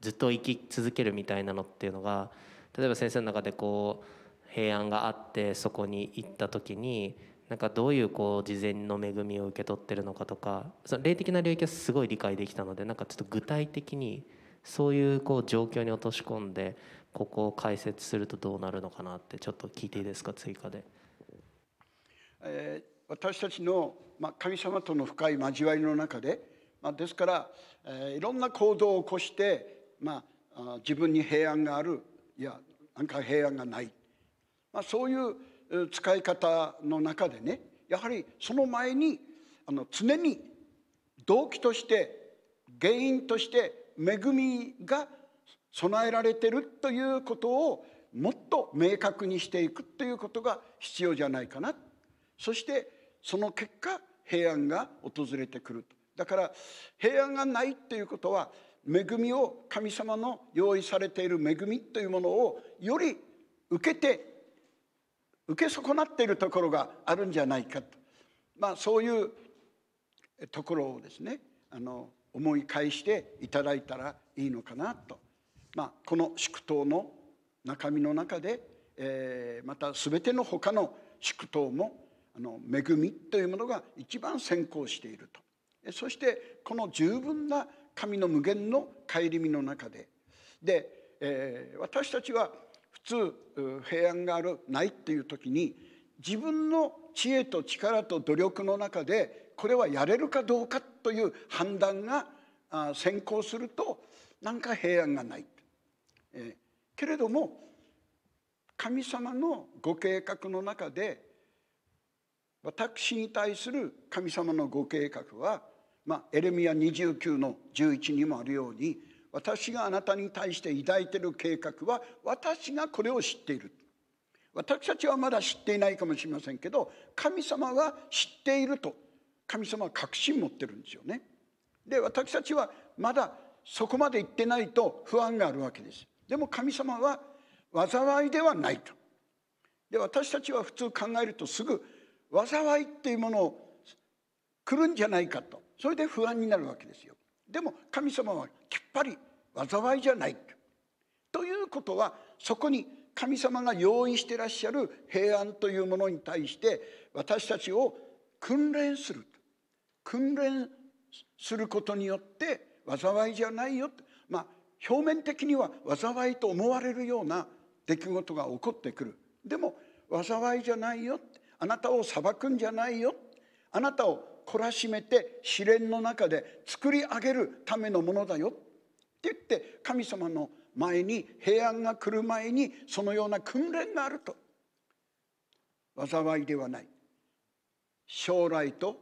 ずっと生き続けるみたいなのっていうのが例えば先生の中でこう平安があってそこに行った時になんかどういうこう事前の恵みを受け取ってるのかとかその霊的な領域はすごい理解できたのでなんかちょっと具体的にそういうこう状況に落とし込んでここを解説するとどうなるのかなってちょっと聞いていいですか追加で。えー、私たちの、まあ、神様との深い交わりの中で、まあ、ですから、えー、いろんな行動を起こして、まあ、自分に平安があるいやなんか平安がない、まあ、そういう使い方の中でねやはりその前にあの常に動機として原因として恵みが備えられてるということをもっと明確にしていくということが必要じゃないかなそしてその結果平安が訪れてくるだから平安がないということは恵みを神様の用意されている恵みというものをより受けて受け損なっているところがあるんじゃないかと、まあ、そういうところをですねあの思い返していただいたらいいのかなと、まあ、この祝祷の中身の中で、えー、また全ての他の祝祷もあの恵みというものが一番先行しているとそしてこの十分な神の無限の顧みの中でで、えー、私たちは通平安があるないっていう時に自分の知恵と力と努力の中でこれはやれるかどうかという判断が先行するとなんか平安がない。えけれども神様のご計画の中で私に対する神様のご計画は、まあ、エレミア29の11にもあるように私があなたに対して抱いている計画は私がこれを知っている私たちはまだ知っていないかもしれませんけど神様は知っていると神様は確信持ってるんですよねで私たちはまだそこまで行ってないと不安があるわけですでも神様は災いではないとで私たちは普通考えるとすぐ災いっていうものを来るんじゃないかとそれで不安になるわけですよでも神様はきっぱり災いじゃないということはそこに神様が用意してらっしゃる平安というものに対して私たちを訓練する訓練することによって災いじゃないよまあ表面的には災いと思われるような出来事が起こってくるでも災いじゃないよあなたを裁くんじゃないよあなたを懲らしめて試練の中で作り上げるためのものだよって言って神様の前に平安が来る前にそのような訓練があると災いではない将来と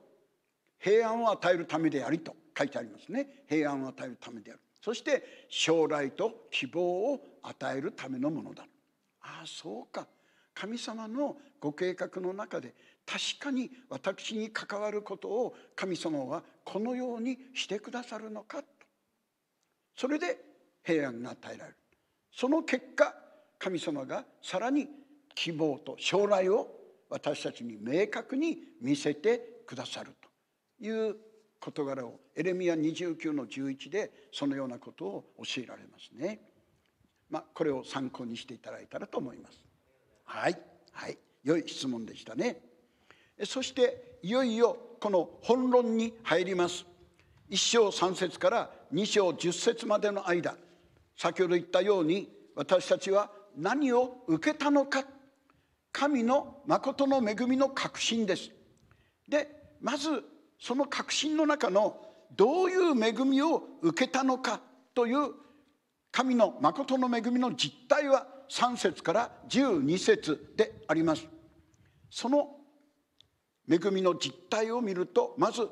平安を与えるためでありと書いてありますね平安を与えるためであるそして将来と希望を与えるためのものだああそうか神様のご計画の中で確かに私に関わることを神様はこのようにしてくださるのかとそれで平安が与えられるその結果神様がさらに希望と将来を私たちに明確に見せてくださるという事柄をエレミア29の11でそのようなことを教えられますね。まあ、これを参考にしていただいたらと思います。はい、はい、良い質問でしたね。そしていよいよこの本論に入ります1章3節から2章10節までの間先ほど言ったように私たちは何を受けたのか神の真の恵みの確信ですでまずその確信の中のどういう恵みを受けたのかという神の真の恵みの実態は3節から12節でありますその恵みの実態を見るとまず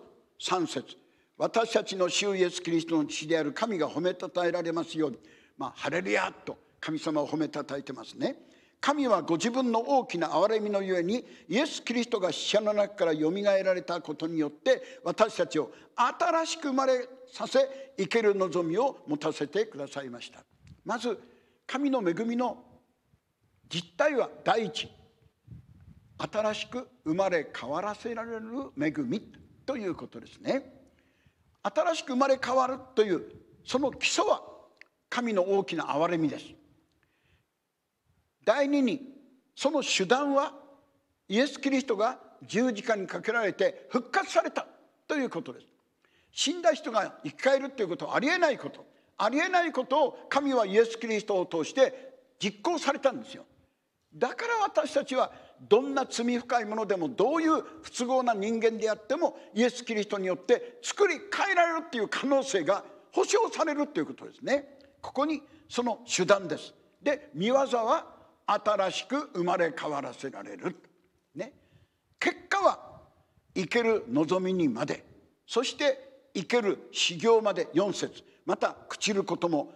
3節私たちの主イエス・キリストの父である神が褒めたたえられますように、まあ、ハレルヤと神様を褒めたたえてますね。神はご自分の大きな憐れみのゆえにイエス・キリストが死者の中からよみがえられたことによって私たちを新しく生まれさせ生ける望みを持たせてくださいましたまず神の恵みの実態は第一新しく生まれ変わらせられる恵みということですね新しく生まれ変わるというその基礎は神の大きな憐れみです第二にその手段はイエス・キリストが十字架にかけられて復活されたということです死んだ人が生き返るということはありえないことありえないことを神はイエス・キリストを通して実行されたんですよだから私たちはどんな罪深いものでもどういう不都合な人間であってもイエス・キリストによって作り変えられるっていう可能性が保証されるということですね。ここにその手段です。で見業は新しく生まれ変わらせられる。ね、結果は生ける望みにまでそして生ける修行まで4節また朽ちることも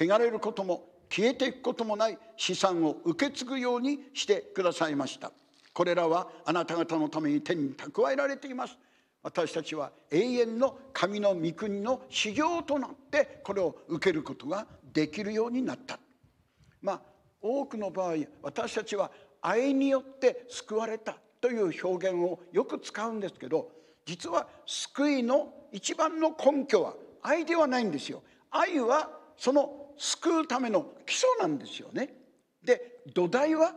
汚れることも消えていくこともない資産を受け継ぐようにしてくださいましたこれらはあなた方のために天に蓄えられています私たちは永遠の神の御国の修行となってこれを受けることができるようになったまあ多くの場合私たちは愛によって救われたという表現をよく使うんですけど実は救いの一番の根拠は愛ではないんですよ愛はその救うための基礎なんですよね。で土台は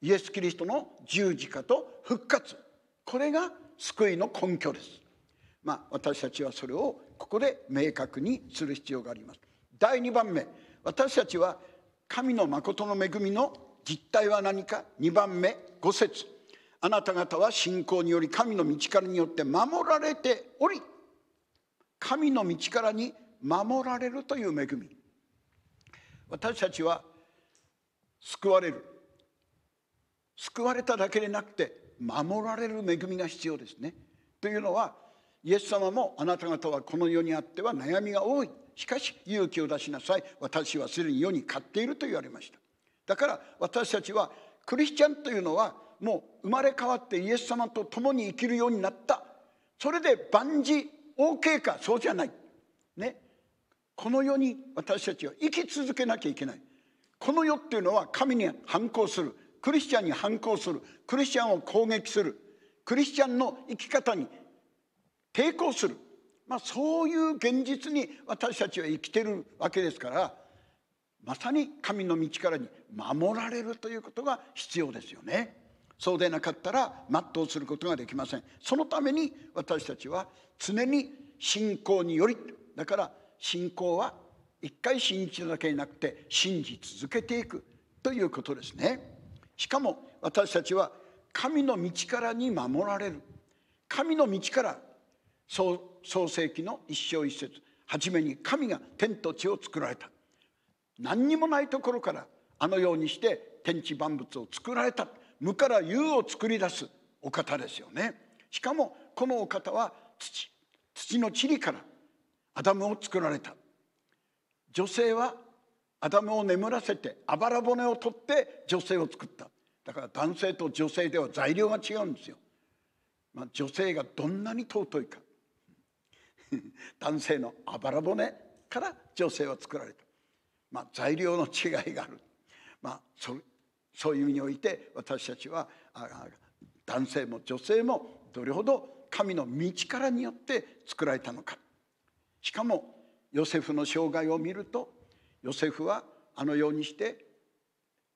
イエス・キリストの十字架と復活これが救いの根拠です。まあ、私たちはそれをここで明確にする必要があります。第2番目私たちは神の誠の恵みの実態は何か2番目5節あなた方は信仰により神の道からによって守られており神の道からに守られるという恵み私たちは救われる救われただけでなくて守られる恵みが必要ですねというのはイエス様もあなた方はこの世にあっては悩みが多いしかし勇気を出しなさい私はすでに世に勝っていると言われましただから私たちはクリスチャンというのはもう生まれ変わってイエス様と共に生きるようになったそれで万事 OK かそうじゃないねこの世に私たちは生き続けなきゃいけないこの世っていうのは神に反抗するクリスチャンに反抗するクリスチャンを攻撃するクリスチャンの生き方に抵抗する、まあ、そういう現実に私たちは生きてるわけですからまさに神の道からに守られるということが必要ですよね。そうでなかったら全うすることができません。そのために私たちは常に信仰によりだから信仰は一回信じるだけじゃなくて信じ続けていくということですねしかも私たちは神の道からに守られる神の道から創世紀の一生一節初めに神が天と地を作られた何にもないところからあのようにして天地万物を作られた無から有を作り出すお方ですよねしかもこのお方は土土の地理からアダムを作られた女性はアダムを眠らせてあばら骨を取って女性を作っただから男性と女性では材料が違うんですよ、まあ、女性がどんなに尊いか 男性のあばら骨から女性は作られた、まあ、材料の違いがある、まあ、そそういう意味において私たちは男性も女性もどれほど神の道からによって作られたのかしかもヨセフの生涯を見るとヨセフはあのようにして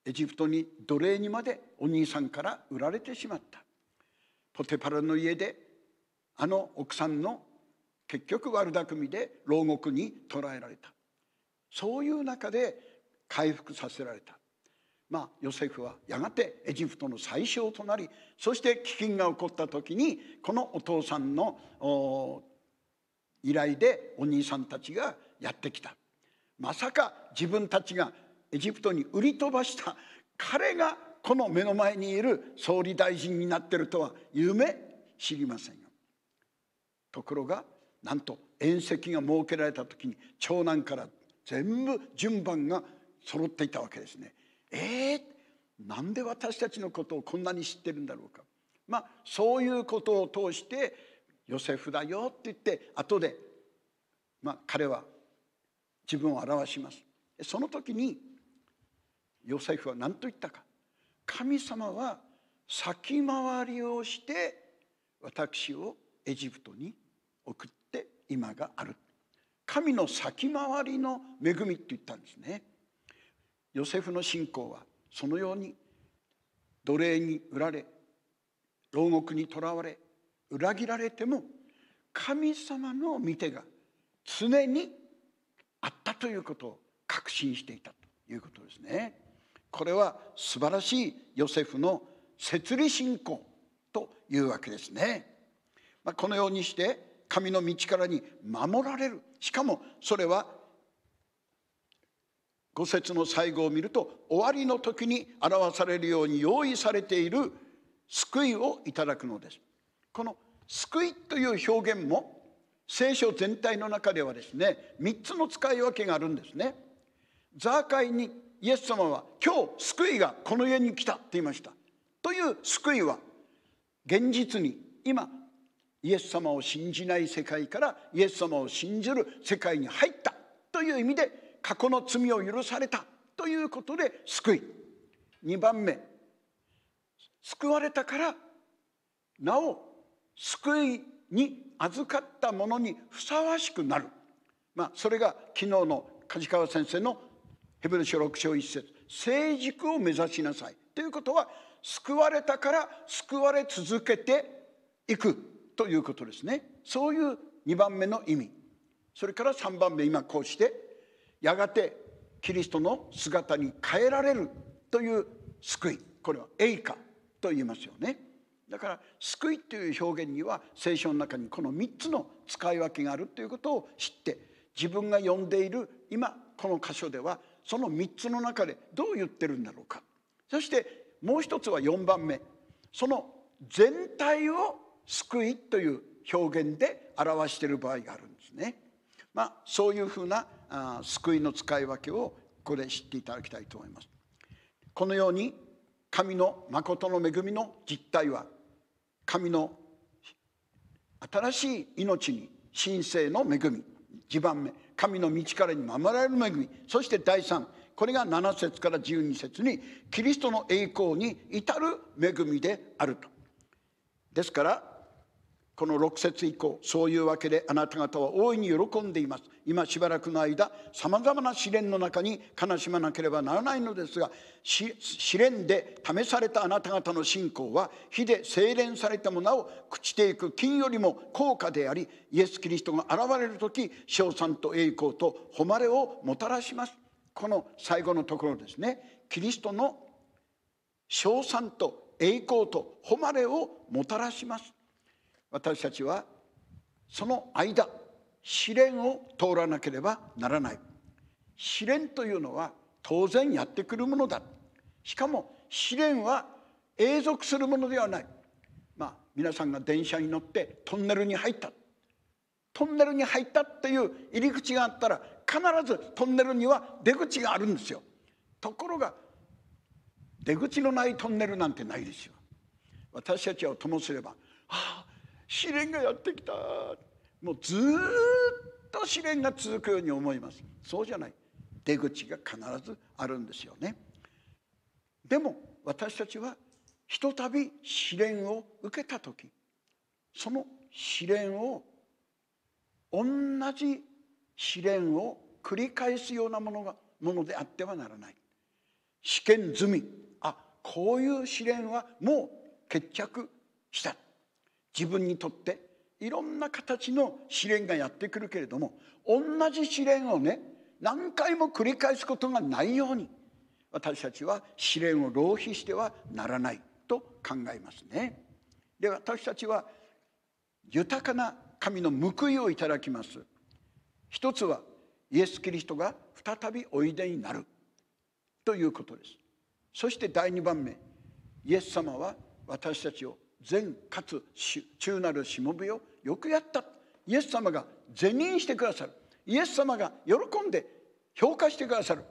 エジプトに奴隷にまでお兄さんから売られてしまったポテパラの家であの奥さんの結局悪巧みで牢獄に捕らえられたそういう中で回復させられたまあヨセフはやがてエジプトの宰相となりそして飢饉が起こった時にこのお父さんの依頼でお兄さんたちがやってきたまさか自分たちがエジプトに売り飛ばした彼がこの目の前にいる総理大臣になってるとは夢知りませんよところがなんと宴席が設けられた時に長男から全部順番が揃っていたわけですねえー、なんで私たちのことをこんなに知ってるんだろうかまあそういうことを通してヨセフだよって言って後で、まあ、彼は自分を表しますその時にヨセフは何と言ったか神様は先回りをして私をエジプトに送って今がある神の先回りの恵みって言ったんですねヨセフの信仰はそのように奴隷に売られ牢獄にとらわれ裏切られても神様の御手が常にあったということを確信していたということですね。これは素晴らしいヨセフの摂理信仰というわけですね。まあ、このようにして神の道からに守られるしかもそれは五節の最後を見ると終わりの時に表されるように用意されている救いをいただくのです。この救いという表現も聖書全体の中ではですね3つの使い分けがあるんですね。ザーカイにイエス様は今日救いがこの家に来たって言いました。という救いは現実に今イエス様を信じない世界からイエス様を信じる世界に入ったという意味で過去の罪を許されたということで救い2番目救われたからなお救いに預かったものにふさわしくなる、まあ、それが昨日の梶川先生のヘブル書6章1節成熟を目指しなさい」ということは救われたから救われ続けていくということですねそういう2番目の意味それから3番目今こうしてやがてキリストの姿に変えられるという救いこれは「栄華」と言いますよね。だから救いという表現には聖書の中にこの3つの使い分けがあるということを知って自分が読んでいる今この箇所ではその3つの中でどう言ってるんだろうかそしてもう一つは4番目その全体を救いという表現で表している場合があるんですね。まあ、そういうふうなあ救いの使い分けをここで知っていただきたいと思います。このように神の誠の恵みの実態は神の新しい命に神聖の恵み2番目神の道からに守られる恵みそして第3これが7節から12節にキリストの栄光に至る恵みであるとですからこの6節以降そういうわけであなた方は大いに喜んでいます今しばらくの間さまざまな試練の中に悲しまなければならないのですが試練で試されたあなた方の信仰は火で精錬されたものを朽ちていく金よりも高価でありイエス・キリストが現れる時称賛と栄光と誉れをもたらしますこの最後のところですねキリストの称賛と栄光と誉れをもたらします私たちはその間試練を通らなければならない試練というのは当然やってくるものだしかも試練は永続するものではないまあ皆さんが電車に乗ってトンネルに入ったトンネルに入ったっていう入り口があったら必ずトンネルには出口があるんですよところが出口のないトンネルなんてないですよ私たちはともすれば、あ試練がやってきたもうずっと試練が続くように思いますそうじゃない出口が必ずあるんですよねでも私たちはひとたび試練を受けた時その試練を同じ試練を繰り返すようなものがものであってはならない試験済みあこういう試練はもう決着した自分にとっていろんな形の試練がやってくるけれども同じ試練をね何回も繰り返すことがないように私たちは試練を浪費してはならないと考えますね。で私たちは豊かな神の報いをいただきます。一つはイエス・キリストが再びおいでになるということです。そして第2番目イエス様は私たちを善かつ中なるしもべをよくやったイエス様が善任してくださるイエス様が喜んで評価してくださる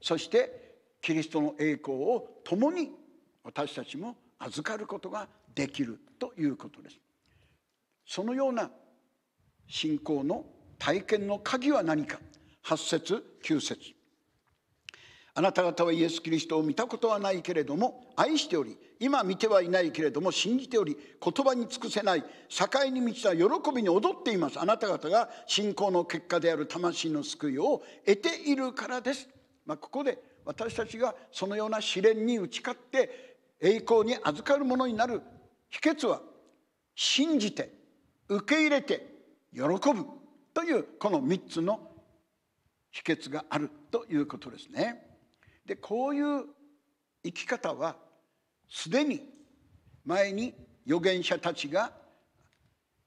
そしてキリストの栄光を共に私たちも預かることができるということですそのような信仰の体験の鍵は何か8節9節あなた方はイエス・キリストを見たことはないけれども愛しており今見てはいないけれども信じており言葉に尽くせない境に満ちた喜びに踊っていますあなた方が信仰の結果である魂の救いを得ているからです、まあ、ここで私たちがそのような試練に打ち勝って栄光に預かるものになる秘訣は信じて受け入れて喜ぶというこの3つの秘訣があるということですね。でこういう生き方はすでに前に預言者たちが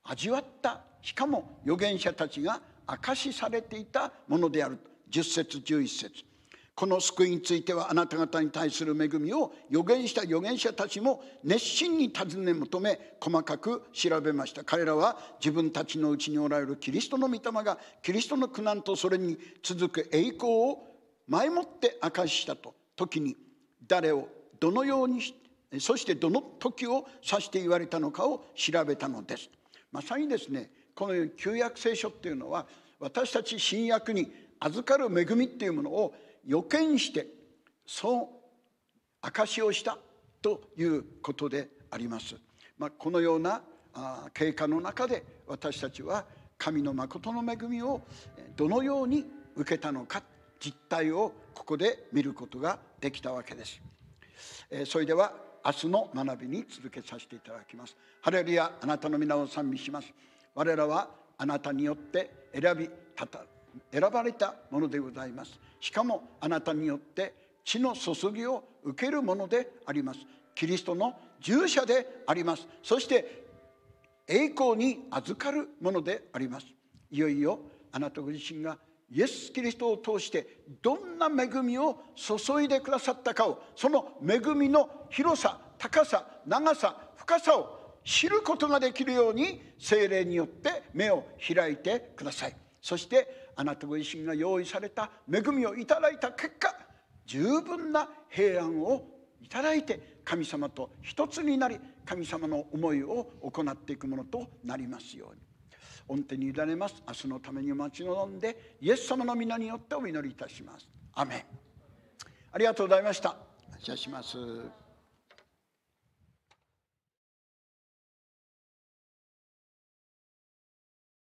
味わったしかも預言者たちが明かしされていたものである10節11節この救いについてはあなた方に対する恵みを予言した預言者たちも熱心に尋ね求め細かく調べました彼らは自分たちのうちにおられるキリストの御霊がキリストの苦難とそれに続く栄光を前もって明かしたと時に誰をどのようにそしてどの時を指して言われたのかを調べたのですまさにですねこの旧約聖書っていうのは私たち新約に預かる恵みっていうものを予見してその証をしたということであります。まあ、このような経過の中で私たちは神の誠の恵みをどのように受けたのか実態をここで見ることができたわけです。えそれでは明日の学びに続けさせていただきます。ハレルヤあなたの皆を賛美します。我らはあなたによって選びたた選ばれたものでございます。しかもあなたによって血の注ぎを受けるものであります。キリストの従者であります。そして栄光に預かるものであります。いよいよあなたご自身がイエス・キリストを通してどんな恵みを注いでくださったかをその恵みの広さ高さ長さ深さを知ることができるように精霊によって目を開いてくださいそしてあなたご自身が用意された恵みをいただいた結果十分な平安をいただいて神様と一つになり神様の思いを行っていくものとなりますように。恩手に委ねます明日のために待ち望んでイエス様の皆によってお祈りいたしますアメンありがとうございました感謝します